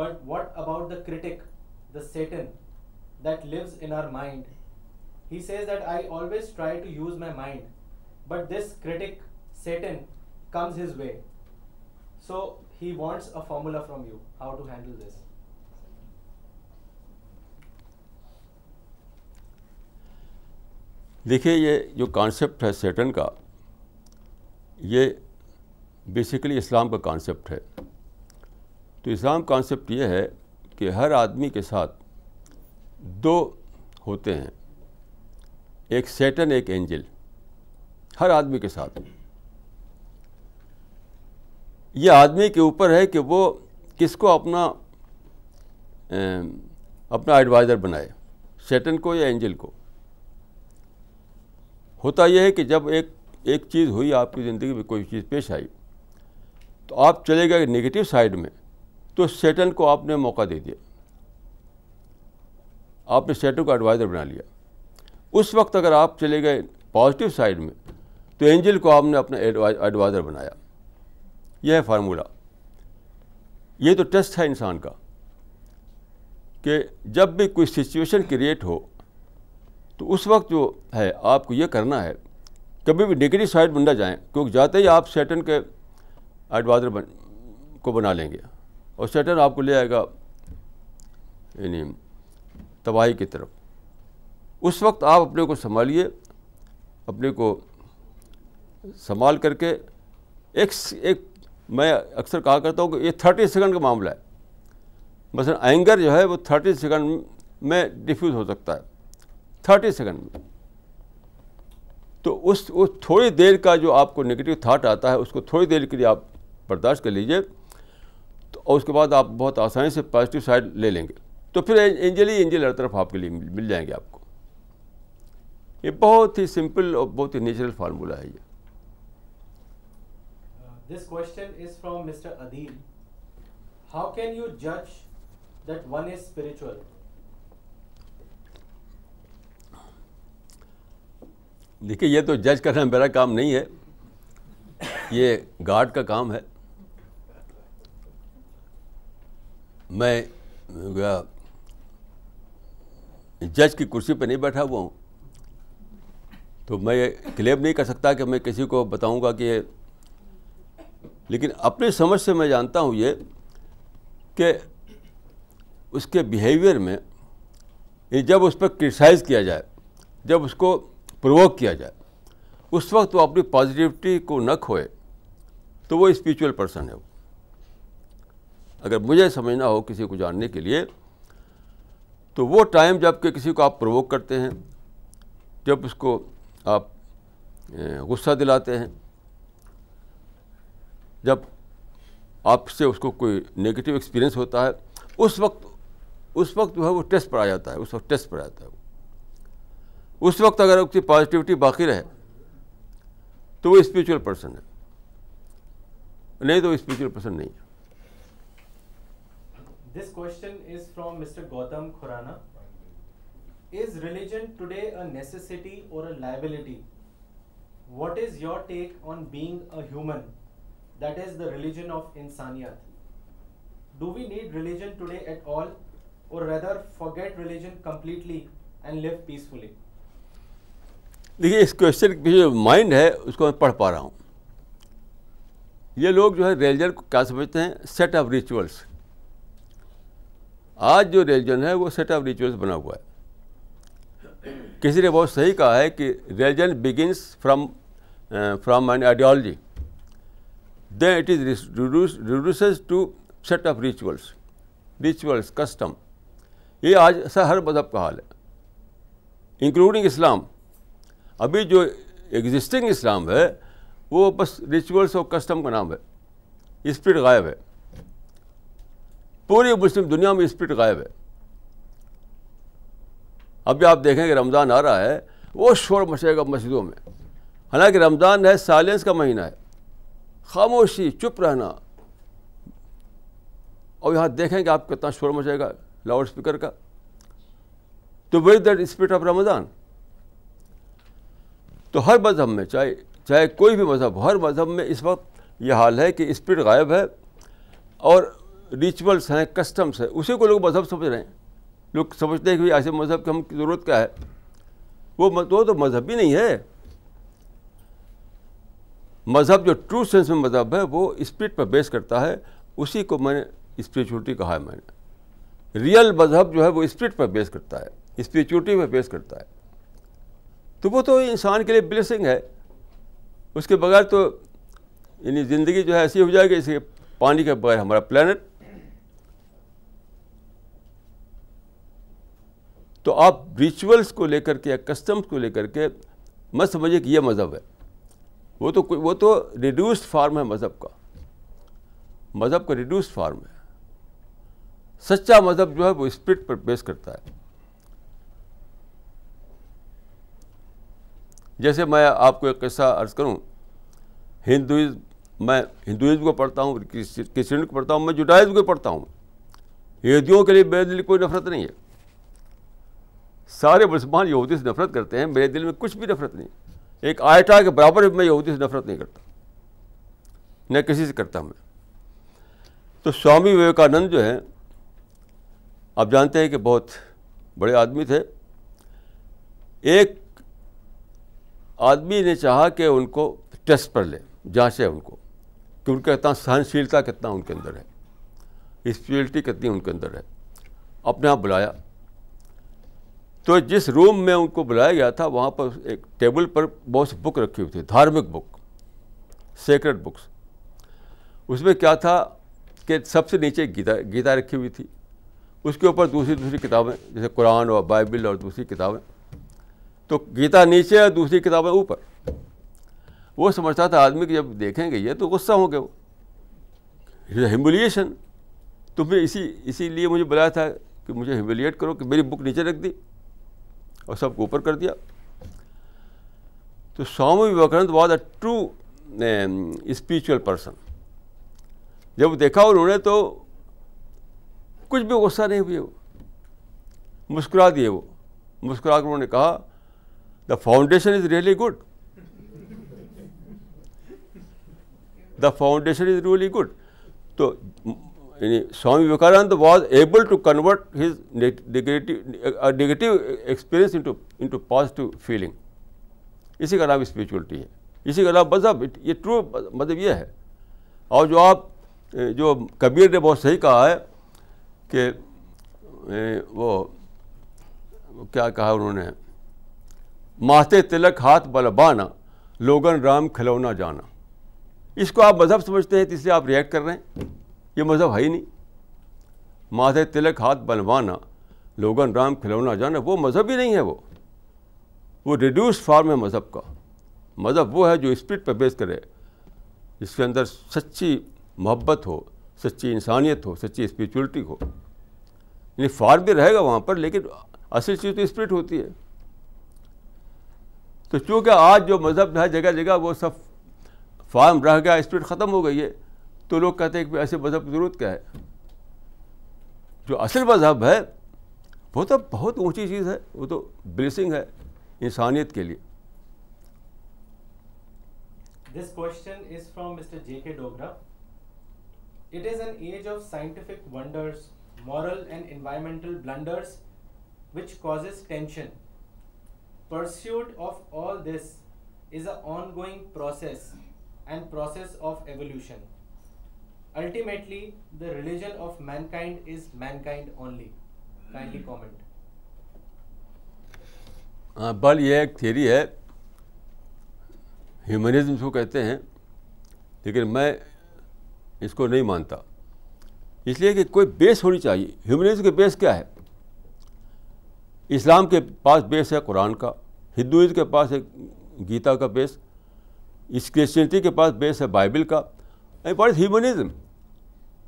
But what about the critic, the Satan, that lives in our mind? He says that I always try to use my mind, but this critic, Satan, comes his way. So he wants a formula from you how to handle this. देखिए ये जो concept है सेटन का ये basically इस्लाम का concept है तो इस्लाम concept ये है कि हर आदमी के साथ दो होते हैं एक सेटन एक एंजल हर आदमी के साथ ये आदमी के ऊपर है कि वो किसको अपना अपना एडवाइज़र बनाए सेटन को या एंजल को होता यह है कि जब एक एक चीज़ हुई आपकी ज़िंदगी में कोई चीज़ पेश आई तो आप चले गए नेगेटिव साइड में तो सेटन को आपने मौका दे दिया आपने सेटन को एडवाइज़र बना लिया उस वक्त अगर आप चले गए पॉजिटिव साइड में तो एंजल को आपने अपना एडवाइज़र बनाया यह है फार्मूला ये तो टेस्ट है इंसान का कि जब भी कोई सिचुएशन क्रिएट हो तो उस वक्त जो है आपको ये करना है कभी भी नेगेटिव साइड बन जाएं जाएँ क्योंकि जाते ही आप सेटन के एडवाइज़र बन, को बना लेंगे और सेटन आपको ले आएगा यानी तबाही की तरफ उस वक्त आप अपने को संभालिए अपने को संभाल करके एक एक मैं अक्सर कहा करता हूँ कि ये थर्टी सेकंड का मामला है मसलन एंगर जो है वो थर्टी सेकंड में डिफ्यूज़ हो सकता है थर्टी सेकंड में तो उस उस थोड़ी देर का जो आपको नेगेटिव थाट आता है उसको थोड़ी देर के लिए आप बर्दाश्त कर लीजिए तो और उसके बाद आप बहुत आसानी से पॉजिटिव साइड ले लेंगे तो फिर एंजल ही एंजल हर तरफ आपके लिए मिल जाएंगे आपको ये बहुत ही सिंपल और बहुत ही नेचुरल फार्मूला है ये this question is from mister Adeel how can you जज दैट वन इज स्पिरिचुअल देखिए ये तो जज करना मेरा काम नहीं है ये गार्ड का काम है मैं जज की कुर्सी पर नहीं बैठा हुआ हूँ तो मैं क्लेम नहीं कर सकता कि मैं किसी को बताऊंगा कि लेकिन अपनी समझ से मैं जानता हूँ ये कि उसके बिहेवियर में जब उस पर क्रिटिसाइज़ किया जाए जब उसको प्रोवोक किया जाए उस वक्त वो अपनी पॉजिटिविटी को न खोए तो वो स्पिरिचुअल पर्सन है वो अगर मुझे समझना हो किसी को जानने के लिए तो वो टाइम जब कि किसी को आप प्रवोक करते हैं जब उसको आप गुस्सा दिलाते हैं जब आपसे उसको कोई नेगेटिव एक्सपीरियंस होता है उस वक्त उस वक्त जो है वो टेस्ट पर आ जाता है उस वक्त टेस्ट पर आ जाता है वो उस वक्त अगर उसकी पॉजिटिविटी बाकी रहे तो वो स्पिरिचुअल पर्सन है नहीं तो स्पिरिचुअल पर्सन नहीं है This question is from Mr. Gautam Khurana. Is religion today a necessity or a liability? What is your take on being a human? That is the religion of insaniyat. Do we need religion today at all, or rather forget religion completely and live peacefully? देखिए इस question की जो mind है उसको मैं पढ़ पा रहा हूँ ये लोग जो है रेलिजन को क्या समझते हैं सेट ऑफ रिचुअल्स आज जो रिलीजन है वो सेट ऑफ रिचुअल्स बना हुआ है किसी ने बहुत सही कहा है कि religion begins from from an ideology then it is reduce to set of rituals rituals custom ये आज ऐसा हर मज़हब का हाल है इंक्लूडिंग इस्लाम अभी जो एग्जिस्टिंग इस्लाम है वो बस रिचुअल्स और कस्टम का नाम है स्पिरिट गायब है पूरी मुस्लिम दुनिया में स्प्रिट गायब है अभी आप देखें कि रमज़ान आ रहा है वो शोर मचेगा मस्जिदों में हालांकि रमज़ान है साइलेंस का महीना है खामोशी चुप रहना और यहाँ देखें कि आप कितना शोर मचेगा लाउड स्पीकर का तो वही दैट स्पिरिट ऑफ रमज़ान तो हर मज़हब में चाहे चाहे कोई भी मज़हब हर मज़हब में इस वक्त यह हाल है कि स्पिरिट गायब है और रिचुअल्स हैं कस्टम्स हैं उसी को लोग मज़हब समझ रहे हैं लोग समझते हैं कि ऐसे मज़हब की हम ज़रूरत क्या है वो वो तो मज़हब ही नहीं है मज़हब जो ट्रू सेंस में मज़हब है वो स्पिरिट पर बेस करता है उसी को मैंने स्पिरिचुअलिटी कहा है मैंने रियल मज़हब जो है वो स्पिरिट पर बेस करता है स्पिरिचुअलिटी पर बेस करता है तो वो तो इंसान के लिए ब्लेसिंग है उसके बगैर तो यानी ज़िंदगी जो है ऐसी हो जाएगी जैसे पानी के बगैर हमारा प्लानट तो आप रिचुअल्स को लेकर के या कस्टम्स को लेकर के मत समझिए कि यह मज़हब है वो तो वो तो रिड्यूस्ड फार्म है मज़हब का मज़हब का रिड्यूस्ड फार्म है सच्चा मज़हब जो है वो स्प्रिट पर पेश करता है जैसे मैं आपको एक किस्सा अर्ज़ करूँ हिंदुज मैं हिंदुज़म को पढ़ता हूँ क्रिश्चन को पढ़ता हूँ मैं जुडाइज को पढ़ता हूँ यहूदियों के लिए मेरे कोई नफरत नहीं है सारे मुसलमान यहूदी से नफरत करते हैं मेरे दिल में कुछ भी नफरत नहीं एक आयटा के बराबर मैं यहूदी से नफरत नहीं करता न किसी से करता मैं तो स्वामी विवेकानंद जो हैं आप जानते हैं कि बहुत बड़े आदमी थे एक आदमी ने चाहा कि उनको टेस्ट पर ले जांचें उनको कि उनका कितना सहनशीलता कितना उनके अंदर है स्पिरिटी कितनी उनके अंदर है अपने आप बुलाया तो जिस रूम में उनको बुलाया गया था वहाँ पर एक टेबल पर बहुत सी बुक रखी हुई थी धार्मिक बुक सेक्रेट बुक्स उसमें क्या था कि सबसे नीचे गीता गीता रखी हुई थी उसके ऊपर दूसरी दूसरी किताबें जैसे कुरान और बाइबल और दूसरी किताबें तो गीता नीचे और दूसरी किताबें ऊपर वो समझता था आदमी कि जब देखेंगे ये तो गुस्सा होंगे वो हिमुलिएशन तुमने तो इसी इसीलिए मुझे बुलाया था कि मुझे हिमुलिएट करो कि मेरी बुक नीचे रख दी और सबको ऊपर कर दिया तो Swami Vivekananda was a true spiritual person जब देखा उन्होंने तो कुछ भी गुस्सा नहीं हुए वो मुस्कुरा दिए वो मुस्कुरा कर उन्होंने कहा the foundation is really good the foundation is really good तो यानी Swami Vivekananda was able to convert negative, negative experience into positive feeling इसी का नाम स्पिरिचुअलिटी है इसी का नाम मजहब ये ट्रू मतलब ये है और जो आप जो कबीर ने बहुत सही कहा है कि वो क्या कहा उन्होंने माथे तिलक हाथ बलबाना लोगन राम खिलौना जाना इसको आप मजहब समझते हैं तो इसलिए आप रिएक्ट कर रहे हैं ये मज़हब है ही नहीं माथे तिलक हाथ बनवाना लोगन राम खिलौना जाना वो मज़हब ही नहीं है वो वो रिड्यूस फॉर्म है मज़हब का मज़हब वो है जो स्पिरिट पर बेस करे जिसके अंदर सच्ची मोहब्बत हो सच्ची इंसानियत हो सच्ची स्पिरिचुअलिटी हो यानी फॉर्म भी रहेगा वहाँ पर लेकिन असल चीज़ तो स्पिरिट होती है तो चूँकि आज जो मज़हब है जगह जगह वो सब फॉर्म रह गया स्पिरिट ख़त्म हो गई है तो लोग कहते हैं कि ऐसे मज़हब की ज़रूरत क्या है जो असल मज़हब है वो तो बहुत ऊंची चीज़ है वो तो ब्लेसिंग है इंसानियत के लिए This question is from Mr. J.K. Dogra. It is an age of scientific wonders, moral and environmental blunders, which causes tension. Pursuit of all this is an ongoing process and process of evolution. ultimately the religion of mankind is mankind only kindly hmm. comment हाँ बल ये एक theory है humanism इसको कहते हैं लेकिन मैं इसको नहीं मानता इसलिए कि कोई बेस होनी चाहिए ह्यूमनिज्म के बेस क्या है इस्लाम के पास बेस है कुरान का हिंदुज़म के पास है गीता का बेस इस क्रिश्चियनिटी के पास बेस है बाइबल का and what is humanism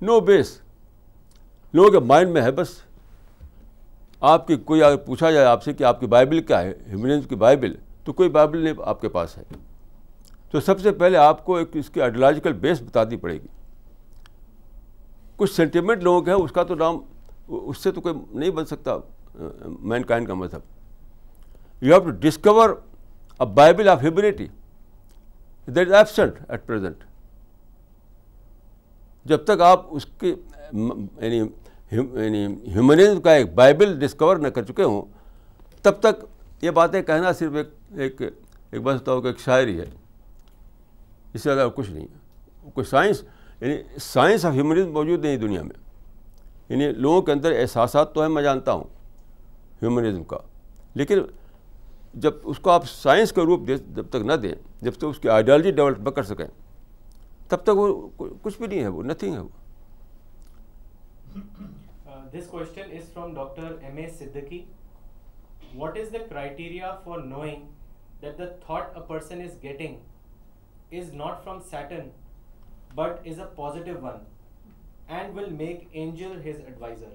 no base लोगों के माइंड में है बस आपकी कोई अगर पूछा जाए आपसे कि आपकी बाइबिल क्या है ह्यूमनिज्म की बाइबिल तो कोई बाइबिल नहीं आपके पास है तो सबसे पहले आपको एक इसकी आइडियोलॉजिकल बेस बतानी पड़ेगी कुछ सेंटिमेंट लोगों के हैं उसका तो नाम उससे तो कोई नहीं बन सकता मैन काइंड का मतलब you have to discover a Bible of humanity that is absent at present जब तक आप उसके यानी यानी ह्यूमनिज्म का एक बाइबल डिस्कवर न कर चुके हों तब तक ये बातें कहना सिर्फ एक एक एक बस बताओ कि एक शायरी है इससे ज़्यादा कुछ नहीं है कोई साइंस यानी साइंस ऑफ ह्यूमनिज्म मौजूद नहीं दुनिया में यानी लोगों के अंदर एहसास तो है मैं जानता हूँ ह्यूमनिज्म का लेकिन जब उसको आप साइंस का रूप दे जब तक ना दें जब तक उसकी आइडियोलॉजी डेवलप न कर सकें तब तक वो कुछ भी नहीं है वो नथिंग है वो this question is from doctor M A Siddiqui what is the criteria for knowing that the thought a person is getting is not from Satan but is a positive one and will make angel his adviser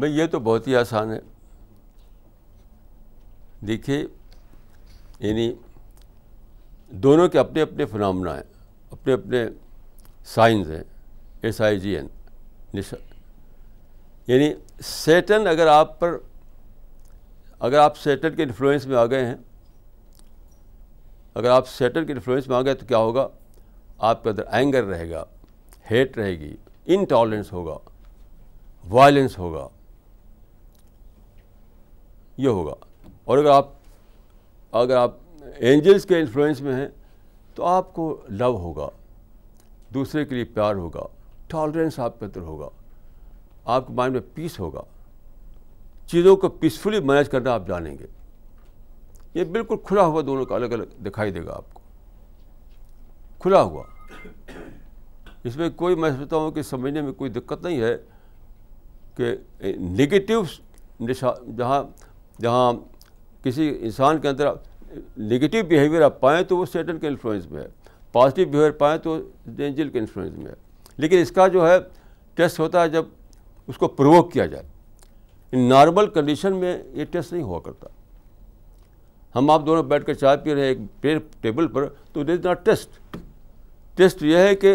भाई ये तो बहुत ही आसान है देखिए यानी दोनों के अपने अपने फिनमना हैं अपने अपने साइंस हैं एस आई जी एन निशा यानी सेटन अगर आप पर अगर आप सेटन के इन्फ्लुएंस में आ गए हैं अगर आप सेटन के इन्फ्लुएंस में आ गए तो क्या होगा आपके अंदर एंगर रहेगा हेट रहेगी इनटॉलरेंस होगा वायलेंस होगा ये होगा और अगर आप अगर आप एंजल्स के इन्फ्लुएंस में हैं तो आपको लव होगा दूसरे के लिए प्यार होगा टॉलरेंस आपके अंदर होगा आपके माइंड में पीस होगा चीज़ों को पीसफुली मैनेज करना आप जानेंगे ये बिल्कुल खुला हुआ दोनों का अलग अलग दिखाई देगा आपको खुला हुआ इसमें कोई मैं समझता हूँ कि समझने में कोई दिक्कत नहीं है कि निगेटिव जहाँ जहाँ किसी इंसान के अंदर नेगेटिव बिहेवियर आप पाएँ तो वो सेटन के इन्फ्लुएंस में है पॉजिटिव बिहेवियर पाएँ तो एंजिल के इन्फ्लुएंस में है लेकिन इसका जो है टेस्ट होता है जब उसको प्रोवोक किया जाए इन नॉर्मल कंडीशन में ये टेस्ट नहीं हुआ करता हम आप दोनों बैठ कर चाय पी रहे हैं एक टेबल पर तो it is not test test यह है कि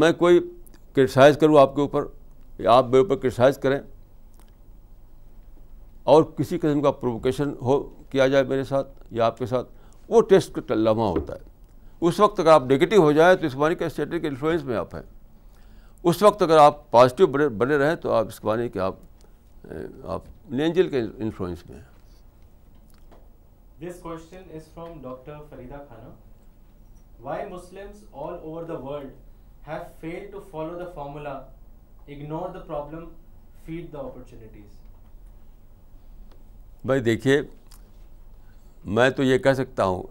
मैं कोई क्रिटिसाइज़ करूँ आपके ऊपर या आप मेरे ऊपर क्रिटिसाइज़ करें और किसी किस्म का प्रोवोकेशन हो किया जाए मेरे साथ या आपके साथ वो टेस्ट का लम्हा होता है उस वक्त अगर आप नेगेटिव हो जाए तो बारे के स्टेटिक के इन्फ्लुएंस में आप हैं उस वक्त अगर आप पॉजिटिव बने बने रहें तो आप इस बारे के आप आप नेंजिल के इन्फ्लुएंस में हैं This question is from Dr. The Khana. Why भाई देखिए मैं तो ये कह सकता हूँ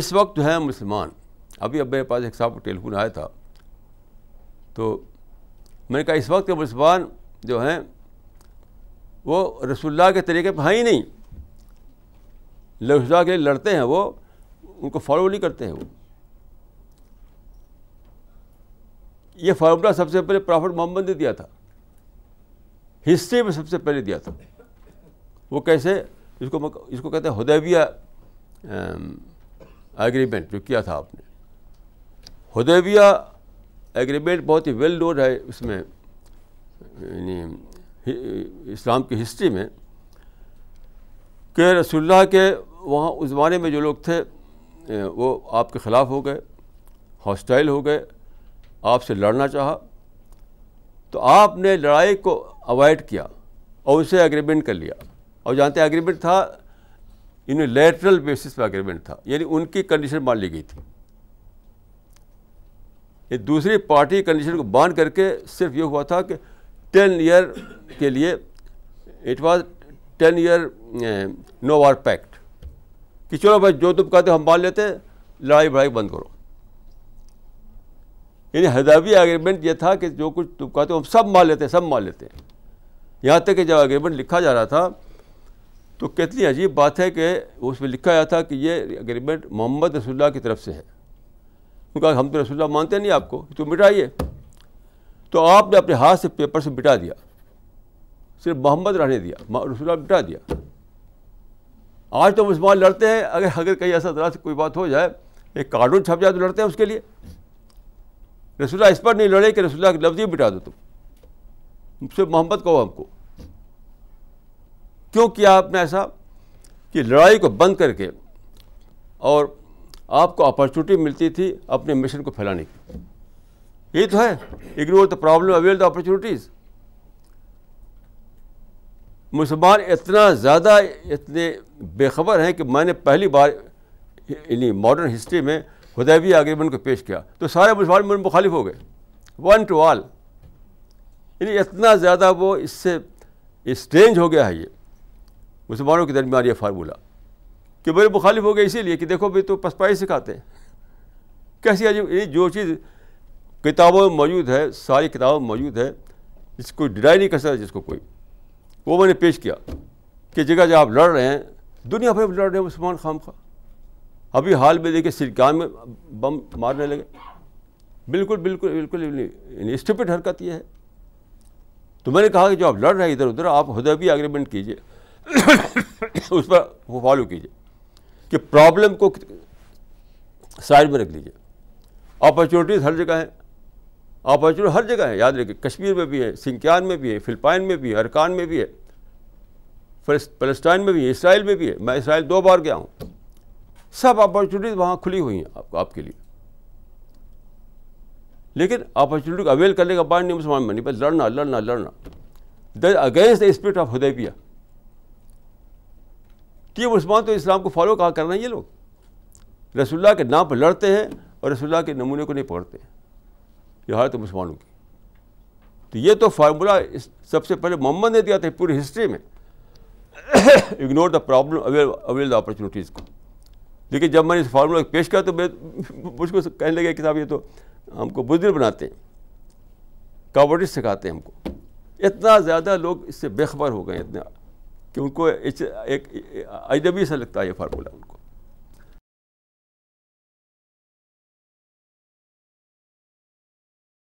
इस वक्त जो है मुसलमान अभी अब मेरे पास एक साहब को टेलीफोन आया था तो मैंने कहा इस वक्त के मुसलमान जो हैं वो रसुल्ला के तरीके पर हैं ही नहीं रसुल्ला के लिए लड़ते हैं वो उनको फॉलो नहीं करते हैं वो ये फार्मूला सबसे पहले प्रॉफिट मोहम्मद ने दिया था हिस्ट्री में सबसे पहले दिया था वो कैसे इसको इसको कहते हैं हदेविया एग्रीमेंट जो किया था आपने हदैबिया एग्रीमेंट बहुत ही वेल नोन है इसमें इस्लाम की हिस्ट्री में कि रसुल्ला के वहाँ उस ज़माने में जो लोग थे वो आपके ख़िलाफ़ हो गए हॉस्टाइल हो गए आपसे लड़ना चाहा तो आपने लड़ाई को अवॉइड किया और उसे एग्रीमेंट कर लिया और जानते हैं एग्रीमेंट था लेटरल बेसिस पर एग्रीमेंट था यानी उनकी कंडीशन मान ली गई थी ये दूसरी पार्टी कंडीशन को बांध करके सिर्फ ये हुआ था कि टेन ईयर के लिए it was ten year no war pact कि चलो भाई जो तुम कहते हम मान लेते लड़ाई भड़ाई बंद करो यानी हजाबी एग्रीमेंट ये था कि जो कुछ तुम कहते हो हम सब मान लेते हैं सब मान लेते हैं यहाँ तक कि जब एग्रीमेंट लिखा जा रहा था तो कितनी अजीब बात है कि उसमें लिखा गया था कि ये एग्रीमेंट मोहम्मद रसुल्ला की तरफ से है उनका हम तो रसुल्ला मानते नहीं आपको तो मिटाइए तो आपने अपने हाथ से पेपर से मिटा दिया सिर्फ मोहम्मद रहने दिया रसुल्ला मिटा दिया आज तो मुसलमान लड़ते हैं अगर अगर कहीं ऐसा तरह कोई बात हो जाए एक कार्टून छप जाए तो लड़ते हैं उसके लिए रसुल्ला इस पर नहीं लड़े कि रसुल्ला के लफ्ज़ ही मिटा दो तुम सिर्फ मोहम्मद कहो हमको क्यों किया आपने ऐसा कि लड़ाई को बंद करके और आपको अपॉर्चुनिटी मिलती थी अपने मिशन को फैलाने की ये तो है ignore the problem avail the opportunities मुसलमान इतना ज़्यादा इतने बेखबर हैं कि मैंने पहली बार यानी मॉडर्न हिस्ट्री में हुदैबी आगमन को पेश किया तो सारे मुसलमान मन मुखालिफ हो गए वन टू ऑल यानी इतना ज़्यादा वो इससे स्ट्रेंज हो गया है ये मुसलमानों के दरमियान यह फार्मूला कि बड़े मुखालिफ हो गए लिए कि देखो भाई तो पसपाई सिखाते हैं कैसी अजीब ये जो चीज़ किताबों में मौजूद है सारी किताबों में मौजूद है जिसको डिनाई नहीं कर सकता जिसको कोई वो मैंने पेश किया कि जगह जब आप लड़ रहे हैं दुनिया भर में लड़ रहे हैं मुसलमान खाम खा अभी हाल में देखिए सिरकान में बम मारने लगे बिल्कुल बिल्कुल बिल्कुल स्टूपिड हरकत यह है तो मैंने कहा कि जो आप लड़ रहे हैं इधर उधर आप हदबी एग्रीमेंट कीजिए उस पर वो फॉलो कीजिए कि प्रॉब्लम को साइड में रख लीजिए अपॉर्चुनिटीज़ हर जगह है अपॉर्चुनिटी हर जगह है याद रखिए कश्मीर में भी है सिंकियान में भी है फिलिपाइन में भी है अरकान में भी है फलस्तान में भी है इसराइल में भी है मैं इसराइल दो बार गया हूँ सब अपॉर्चुनिटीज़ वहाँ खुली हुई हैं आप, आपके लिए लेकिन अपॉर्चुनिटी को अवेल करने का बार नहीं मुसलमान बनी बस लड़ना लड़ना लड़ना the against the spirit of Hudaybiyyah कि ये मुसलमान तो इस्लाम को फॉलो कहा करना है ये लोग रसुल्ला के नाम पर लड़ते हैं और रसुल्ला के नमूने को नहीं पकड़ते ये हालत तो मुसमानों की तो ये तो फार्मूला सबसे पहले मोहम्मद ने दिया था पूरी हिस्ट्री में ignore the problem avail avail the opportunities को लेकिन जब मैंने इस फार्मूला पेश किया तो मैं मुझको कहने लगे कि साहब ये तो हमको बुजुर्ग बनाते हैं कावटिस सिखाते हैं हमको इतना ज़्यादा लोग इससे बेखबर हो गए इतना कि उनको एक आई डब्ल्यू से लगता है ये फार्मूला उनको